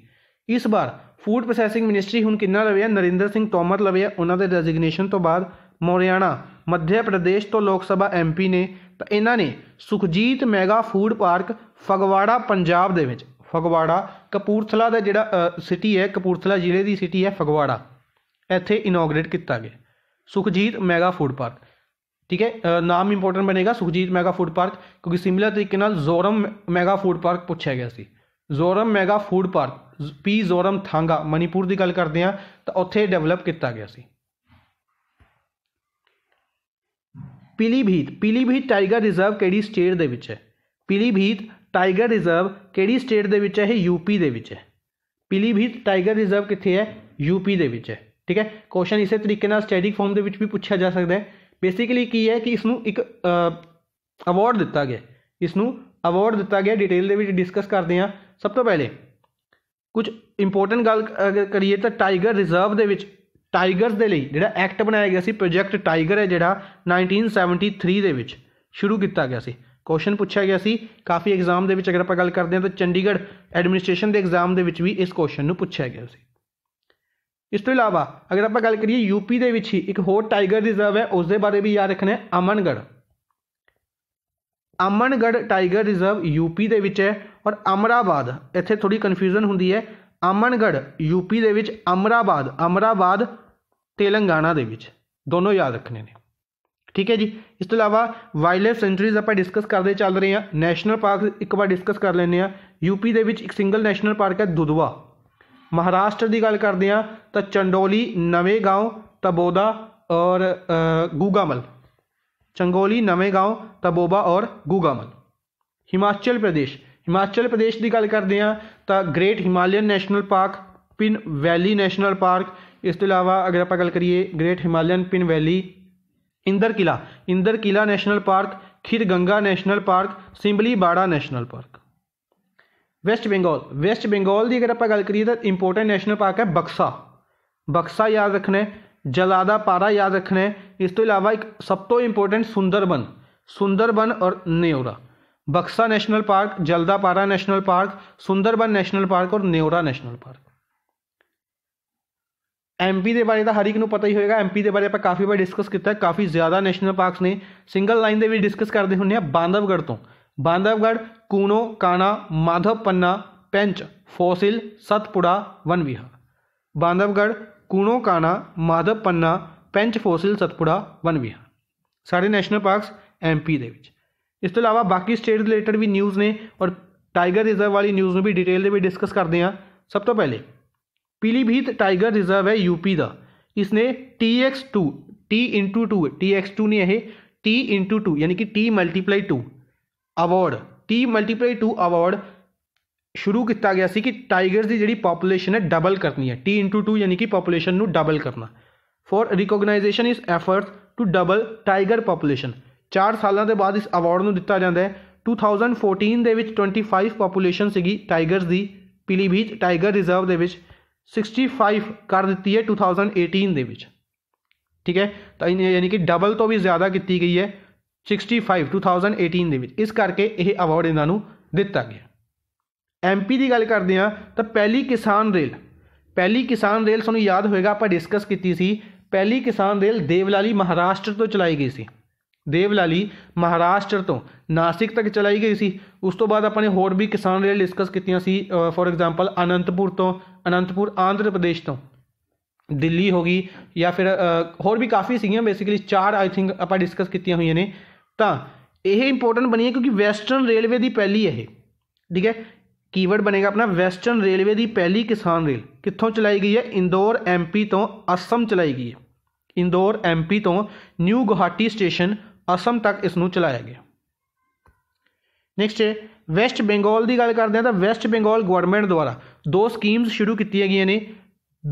ਇਸ ਵਾਰ ਫੂਡ ਪ੍ਰੋਸੈਸਿੰਗ ਮਿਨਿਸਟਰੀ ਹੁਣ ਕਿੰਨਾ ਲਵੇ ਨਰਿੰਦਰ ਸਿੰਘ ਤੋਮਰ ਲਵੇ ਉਹਨਾਂ ਦੇ ਰੈਜ਼ਿਗਨੇਸ਼ਨ ਤੋਂ ਬਾਅਦ ਮੋਰਿਆਣਾ ਮੱਧ ਪ੍ਰਦੇਸ਼ ਤੋਂ ਲੋਕ ਸਭਾ ਐਮਪੀ ਨੇ ਤਾਂ ਇਹਨਾਂ ਨੇ Sukhjit mega food park Phagwara Punjab ਦੇ ਵਿੱਚ ਫਗਵਾੜਾ ਕਪੂਰਥਲਾ ਦਾ ਜਿਹੜਾ ਸਿਟੀ ਹੈ ਕਪੂਰਥਲਾ ਜ਼ਿਲ੍ਹੇ ਦੀ ਸਿਟੀ ਹੈ ਫਗਵਾੜਾ ਇੱਥੇ ਇਨੋਗਰੇਟ ਕੀਤਾ ਗਿਆ ਸੁਖਜੀਤ ਮੈਗਾ ਫੂਡ ਪਾਰਕ ਠੀਕ ਹੈ ਨਾਮ ਇੰਪੋਰਟੈਂਟ ਬਣੇਗਾ ਸੁਖਜੀਤ ਮੈਗਾ ਫੂਡ ਪਾਰਕ ਕਿਉਂਕਿ ਸਿਮਿਲਰ ਤਰੀਕੇ ਨਾਲ ਜ਼ੋਰਮ ਮੈਗਾ ਫੂਡ ਪਾਰਕ ਪੁੱਛਿਆ ਗਿਆ ਸੀ ਜ਼ੋਰਮ ਮੈਗਾ ਫੂਡ ਪਾਰਕ ਪੀ ਜ਼ੋਰਮ ਥਾਂਗਾ ਮਨੀਪੁਰ ਦੀ ਗੱਲ ਕਰਦੇ ਆ ਤਾਂ ਉੱਥੇ ਡਿਵੈਲਪ ਕੀਤਾ ਗਿਆ ਸੀ ਪੀਲੀਭੀਤ ਪੀਲੀਭੀਤ ਟਾਈਗਰ ਰਿਜ਼ਰਵ ਕਿਹੜੀ ਸਟੇਟ ਦੇ ਵਿੱਚ ਹੈ ਪੀਲੀਭੀਤ ਟਾਈਗਰ ਰਿਜ਼ਰਵ ਕਿਹੜੀ ਸਟੇਟ ਦੇ ਵਿੱਚ ਹੈ ਇਹ ਯੂਪੀ ਦੇ ਵਿੱਚ ਹੈ ਪੀਲੀਭੀਤ ਟਾਈਗਰ ਰਿਜ਼ਰਵ ਕਿੱਥੇ ਹੈ ਯੂਪੀ ਦੇ ਵਿੱਚ ਹੈ ਠੀਕ ਹੈ ਕੁਐਸਚਨ ਇਸੇ ਤਰੀਕੇ ਨਾਲ ਸਟੈਟਿਕ ਫਾਰਮ ਦੇ ਵਿੱਚ ਵੀ ਪੁੱਛਿਆ ਜਾ ਸਕਦਾ ਹੈ ਬੇਸਿਕਲੀ ਕੀ ਹੈ ਕਿ ਇਸ ਨੂੰ ਇੱਕ ਅਵਾਰਡ ਦਿੱਤਾ ਗਿਆ ਇਸ ਨੂੰ ਅਵਾਰਡ ਦਿੱਤਾ ਗਿਆ ਡਿਟੇਲ ਦੇ ਵਿੱਚ ਡਿਸਕਸ ਕਰਦੇ ਹਾਂ ਸਭ ਤੋਂ ਪਹਿਲੇ ਕੁਝ ਇੰਪੋਰਟੈਂਟ ਗੱਲ ਕਰੀਏ ਤਾਂ ਟਾਈਗਰ ਰਿਜ਼ਰਵ ਦੇ ਵਿੱਚ ਟਾਈਗਰਸ ਦੇ ਲਈ ਜਿਹੜਾ ਐਕਟ ਬਣਾਇਆ ਗਿਆ ਸੀ ਪ੍ਰੋਜੈਕਟ ਟਾਈਗਰ ਹੈ ਜਿਹੜਾ 1973 ਦੇ ਵਿੱਚ ਸ਼ੁਰੂ ਕੀਤਾ ਗਿਆ ਸੀ ਕੁਐਸਚਨ ਪੁੱਛਿਆ ਗਿਆ ਸੀ ਕਾਫੀ ਐਗਜ਼ਾਮ ਦੇ ਵਿੱਚ ਅਗਰ ਆਪਾਂ ਗੱਲ ਕਰਦੇ ਹਾਂ ਤਾਂ ਚੰਡੀਗੜ੍ਹ ਐਡਮਿਨਿਸਟ੍ਰੇਸ਼ਨ ਦੇ ਐਗਜ਼ਾਮ ਦੇ ਵਿੱਚ ਵੀ ਇਸ ਕੁਐਸਚਨ ਨੂੰ ਪੁੱਛਿਆ ਗਿਆ ਸੀ ਇਸ ਤੋਂ ਇਲਾਵਾ ਅਗਰ ਆਪਾਂ ਗੱਲ ਕਰੀਏ ਯੂਪੀ ਦੇ ਵਿੱਚ ਹੀ ਇੱਕ ਹੋਰ ਟਾਈਗਰ ਰਿਜ਼ਰਵ ਹੈ ਉਸ ਦੇ ਬਾਰੇ ਵੀ ਯਾਦ ਰੱਖਣਾ ਹੈ Amangarh Amangarh tiger reserve UP ਦੇ ਵਿੱਚ ਹੈ ਔਰ ਅਮਰਾਬਾਦ ਇੱਥੇ ਥੋੜੀ ਕਨਫਿਊਜ਼ਨ ਹੁੰਦੀ ਹੈ ਅਮਨਗੜ੍ਹ ਯੂਪੀ ਦੇ ਵਿੱਚ ਅਮਰਾਬਾਦ ਅਮਰਾਬਾਦ ਤੇਲੰਗਾਨਾ ਦੇ ਵਿੱਚ ਦੋਨੋਂ ਯਾਦ ਰੱਖਣੇ ਨੇ ਠੀਕ ਹੈ ਜੀ ਇਸ ਤੋਂ ਇਲਾਵਾ ਵਾਈਲਡ ਲਾਈਫ ਸੈਂਚਰੀਜ਼ ਆਪਾਂ ਡਿਸਕਸ ਕਰਦੇ ਚੱਲ ਰਹੇ ਆ ਨੈਸ਼ਨਲ ਪਾਰਕ ਇੱਕ ਵਾਰ ਡਿਸਕਸ ਕਰ ਲੈਂਦੇ ਆ ਯੂਪੀ ਦੇ ਵਿੱਚ ਇੱਕ ਸਿੰਗਲ ਨੈਸ਼ਨਲ ਪਾਰਕ ਹੈ ਦੁਦਵਾ ਮਹਾਰਾਸ਼ਟਰ ਦੀ ਗੱਲ ਕਰਦੇ ਆ ਤਾਂ ਚੰਡੋਲੀ ਨਵੇਂ گاؤں ਤਬੋਦਾ ਔਰ ਗੂਗਾਮਲ ਚੰਗੋਲੀ ਨਵੇਂ گاؤں ਤਬੋਬਾ ਔਰ ਗੂਗਾਮਲ ਹਿਮਾਚਲ ਪ੍ਰਦੇਸ਼ ਹਿਮਾਚਲ ਪ੍ਰਦੇਸ਼ ਦੀ ਗੱਲ ਕਰਦੇ ਆ ਤਾਂ great Himalayan national park Pin valley national park ਇਸ ਤੋਂ ਇਲਾਵਾ ਅਗਰ ਆਪਾਂ ਗੱਲ ਕਰੀਏ great Himalayan Pin valley Inder Kila Inder Kila national park Khir Ganga national park Simbal Bara national park West Bengal West Bengal की अगर आप गल करिए इंपोर्टेंट नेशनल पार्क है बक्सा बक्सा याद रखना है जलादा पारा याद रखना है इस तो इलावा एक सब तो इंपोर्टेंट सुंदरबन सुंदरबन और नेोरा बक्सा national park Jaldapara national park Sundarban national park और नेवरा नेशनल पार्क ਐਮਪੀ ਦੇ ਬਾਰੇ ਤਾਂ ਹਰ ਇੱਕ ਨੂੰ ਪਤਾ ਹੀ ਹੋਏਗਾ ਐਮਪੀ ਦੇ ਬਾਰੇ ਆਪਾਂ ਕਾਫੀ ਵਾਰ ਡਿਸਕਸ ਕੀਤਾ ਕਾਫੀ ਜ਼ਿਆਦਾ ਨੈਸ਼ਨਲ ਪਾਰਕਸ ਨੇ ਸਿੰਗਲ ਲਾਈਨ ਦੇ ਵੀ ਡਿਸਕਸ ਕਰਦੇ ਹੁੰਨੇ ਆ ਬਾਂਦਵਗੜ ਤੋਂ ਬਾਂਦਵਗੜ ਕੂਨੋ ਕਾਣਾ ਮਾਧਵਪੰਨਾ ਪੈਂਚ ਫੋਸਿਲ ਸਤਪੁੜਾ ਵਿਹਾਰ ਬਾਂਦਵਗੜ ਕੂਨੋ ਕਾਣਾ ਮਾਧਵਪੰਨਾ ਪੈਂਚ ਫੋਸਿਲ ਸਤਪੁੜਾ ਵਿਹਾਰ ਸਾਰੇ ਨੈਸ਼ਨਲ ਪਾਰਕਸ ਐਮਪੀ ਦੇ ਵਿੱਚ ਇਸ ਤੋਂ ਇਲਾਵਾ ਬਾਕੀ ਸਟੇਟ ਰਿਲੇਟਡ ਵੀ ਨਿਊਜ਼ ਨੇ ਔਰ ਟਾਈਗਰ ਰਿਜ਼ਰਵ ਵਾਲੀ ਨਿਊਜ਼ ਨੂੰ ਵੀ ਡਿਟੇਲ ਦੇ ਵਿੱਚ ਡਿਸਕਸ ਕਰਦੇ ਆ ਸਭ ਤੋਂ ਪਹਿਲੇ पीलीभीत टाइगर रिजर्व है यूपी का इसने T X two T into two T X two नहीं है टी इंटू टू यानी कि T multiply two award T multiply 2 award ਸ਼ੁਰੂ ਕੀਤਾ ਗਿਆ ਸੀ ਕਿ ਟਾਈਗਰਸ ਦੀ ਜਿਹੜੀ ਪੋਪੂਲੇਸ਼ਨ ਹੈ ਡਬਲ ਕਰਨੀ ਹੈ ਟੀ ਇਨਟੂ 2 ਯਾਨੀ ਕਿ ਪੋਪੂਲੇਸ਼ਨ ਨੂੰ ਡਬਲ ਕਰਨਾ ਫॉर ਰਿਕੋਗਨਾਈਜੇਸ਼ਨ ਇਸ effort to double tiger population 4 ਸਾਲਾਂ ਦੇ ਬਾਅਦ ਇਸ ਅਵਾਰਡ ਨੂੰ ਦਿੱਤਾ ਜਾਂਦਾ ਹੈ 2014 ਦੇ ਵਿੱਚ 25 ਪੋਪੂਲੇਸ਼ਨ ਸੀਗੀ ਟਾਈਗਰਸ ਦੀ ਪੀਲੀਭੀਤ ਟਾਈਗਰ ਰਿਜ਼ਰਵ ਦੇ ਵਿੱਚ 65 ਕਰ ਦਿੱਤੀ ਹੈ 2018 ਦੇ ਵਿੱਚ ਠੀਕ ਹੈ ਤਾਂ ਯਾਨੀ ਕਿ ਡਬਲ ਤੋਂ ਵੀ ਜ਼ਿਆਦਾ ਕੀਤੀ ਗਈ ਹੈ 65 2018 ਦੇ ਵਿੱਚ ਇਸ ਕਰਕੇ ਇਹ ਅਵਾਰਡ ਇਹਨਾਂ ਨੂੰ ਦਿੱਤਾ ਗਿਆ ਐਮਪੀ ਦੀ ਗੱਲ ਕਰਦੇ ਆ ਤਾਂ ਪਹਿਲੀ ਕਿਸਾਨ ਰੇਲ ਪਹਿਲੀ ਕਿਸਾਨ ਰੇਲ ਤੁਹਾਨੂੰ ਯਾਦ ਹੋਵੇਗਾ ਆਪਾਂ ਡਿਸਕਸ ਕੀਤੀ ਸੀ ਪਹਿਲੀ ਕਿਸਾਨ ਰੇਲ ਦੇਵਲਾਲੀ ਮਹਾਰਾਸ਼ਟਰ ਤੋਂ ਚਲਾਈ ਗਈ ਸੀ ਦੇਵਲਾਲੀ ਮਹਾਰਾਸ਼ਟਰ ਤੋਂ ਨਾਸਿਕ ਤੱਕ ਚਲਾਈ ਗਈ ਸੀ ਉਸ ਤੋਂ ਬਾਅਦ ਆਪਾਂ ਨੇ ਹੋਰ ਵੀ ਕਿਸਾਨ ਰੇਲ ਡਿਸਕਸ ਕੀਤੀਆਂ ਸੀ ਫੋਰ ਐਗਜ਼ਾਮਪਲ ਅਨੰਤਪੁਰ ਤੋਂ ਅਨੰਤਪੁਰ ਆਂਧਰਾ ਪ੍ਰਦੇਸ਼ ਤੋਂ ਦਿੱਲੀ ਹੋ ਗਈ ਜਾਂ ਫਿਰ ਹੋਰ ਵੀ ਕਾਫੀ ਸੀਗੀਆਂ ਬੇਸਿਕਲੀ ਚਾਰ ਆਈ ਥਿੰਕ ਆਪਾਂ ਡਿਸਕਸ ਕੀਤੀਆਂ ਹੋਈਆਂ ਨੇ ਤਾਂ ਇਹ ਇੰਪੋਰਟੈਂਟ ਬਣੀ ਹੈ ਕਿਉਂਕਿ ਵੈਸਟਰਨ ਰੇਲਵੇ ਦੀ ਪਹਿਲੀ ਇਹ ਠੀਕ ਹੈ ਕੀਵਰਡ ਬਣੇਗਾ ਆਪਣਾ ਵੈਸਟਰਨ ਰੇਲਵੇ ਦੀ ਪਹਿਲੀ ਕਿਸਾਨ ਰੇਲ ਕਿੱਥੋਂ ਚਲਾਈ ਗਈ ਹੈ ਇੰਦੌਰ ਐਮਪੀ ਤੋਂ ਅਸਮ ਚਲਾਈ ਗਈ ਹੈ ਇੰਦੌਰ ਐਮਪੀ ਤੋਂ ਨਿਊ ਗੁਹਾਟੀ ਸਟੇਸ਼ਨ ਅਸਮ ਤੱਕ ਇਸ ਨੂੰ ਚਲਾਇਆ ਗਿਆ ਨੈਕਸਟ ਹੈ ਵੈਸਟ ਬੰਗਾਲ ਦੀ ਗੱਲ ਕਰਦੇ ਹਾਂ ਤਾਂ ਵੈਸਟ ਬੰਗਾਲ ਗਵਰਨਮੈਂਟ ਦੁਆਰਾ दो स्कीम्स शुरू की गई ने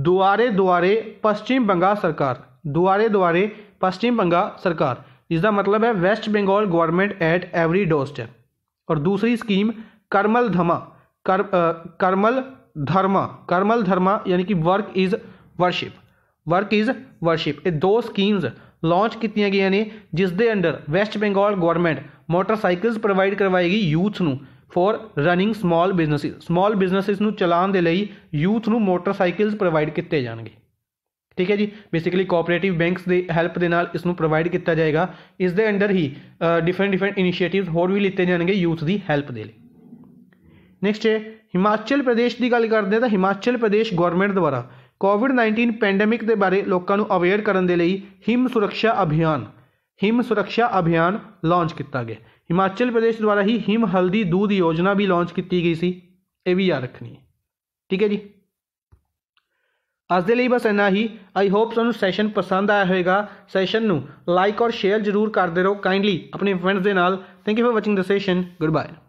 दुआरे दुआरे पश्चिम बंगाल सरकार दुआरे दुआरे पश्चिम बंगाल सरकार इसका मतलब है West Bengal government at every doorstep और दूसरी स्कीम करमल धमा कर, आ, करमल धर्मा करमल धर्मा यानी कि work is worship work is worship ये दो स्कीम्स लॉन्च की गई ने जिस दे under West Bengal government motorcycles provide करवाएगी यूथ ਨੂੰ for running small businesses small businesses ਨੂੰ ਚਲਾਉਣ ਦੇ ਲਈ ਯੂਥ ਨੂੰ ਮੋਟਰਸਾਈਕਲਸ ਪ੍ਰੋਵਾਈਡ ਕੀਤੇ ਜਾਣਗੇ ਠੀਕ ਹੈ ਜੀ ਬੇਸਿਕਲੀ ਕੋਆਪਰੇਟਿਵ ਬੈਂਕਸ ਦੇ ਹੈਲਪ ਦੇ ਨਾਲ ਇਸ ਨੂੰ ਪ੍ਰੋਵਾਈਡ ਕੀਤਾ ਜਾਏਗਾ ਇਸ ਦੇ ਅੰਡਰ ਹੀ ਡਿਫਰੈਂਟ ਡਿਫਰੈਂਟ ਇਨੀਸ਼ੀਏਟਿਵਸ ਹੋਰ ਵੀ ਲਿੱਤੇ ਜਾਣਗੇ ਯੂਥ ਦੀ ਹੈਲਪ ਦੇ ਲਈ ਨੈਕਸਟ ਹੈ ਹਿਮਾਚਲ ਪ੍ਰਦੇਸ਼ ਦੀ ਗੱਲ ਕਰਦੇ ਹਾਂ ਤਾਂ ਹਿਮਾਚਲ ਪ੍ਰਦੇਸ਼ ਗਵਰਨਮੈਂਟ ਦੁਆਰਾ ਕੋਵਿਡ-19 ਪੈਂਡੈਮਿਕ ਦੇ ਬਾਰੇ ਲੋਕਾਂ ਨੂੰ ਅਵੇਅਰ ਕਰਨ ਦੇ ਲਈ ਹਿਮ ਸੁਰੱਖਿਆ ਅਭਿਆਨ ਹਿਮ ਸੁਰੱਖਿਆ ਅਭਿਆਨ ਲਾਂਚ ਕੀਤਾ ਗਿਆ ਹਿਮਾਚਲ ਪ੍ਰਦੇਸ਼ ਦੁਆਰਾ ਹੀ ਹਿਮ ਹਲਦੀ ਦੂਧ ਯੋਜਨਾ ਵੀ ਲਾਂਚ ਕੀਤੀ ਗਈ ਸੀ ਇਹ ਵੀ ਯਾਦ ਰੱਖਣੀ ਹੈ ਠੀਕ ਹੈ ਜੀ ਅੱਜ ਦੇ ਲਈ ਬਸ ਇੰਨਾ ਹੀ ਆਈ ਹੋਪ ਤੁਹਾਨੂੰ ਸੈਸ਼ਨ ਪਸੰਦ ਆਇਆ ਹੋਵੇਗਾ ਸੈਸ਼ਨ ਨੂੰ ਲਾਈਕ ਔਰ ਸ਼ੇਅਰ ਜ਼ਰੂਰ ਕਰਦੇ ਰਹੋ ਕਾਈਂਡਲੀ ਆਪਣੇ ਫਰੈਂਡਸ ਦੇ ਨਾਲ thank you for watching the session good bye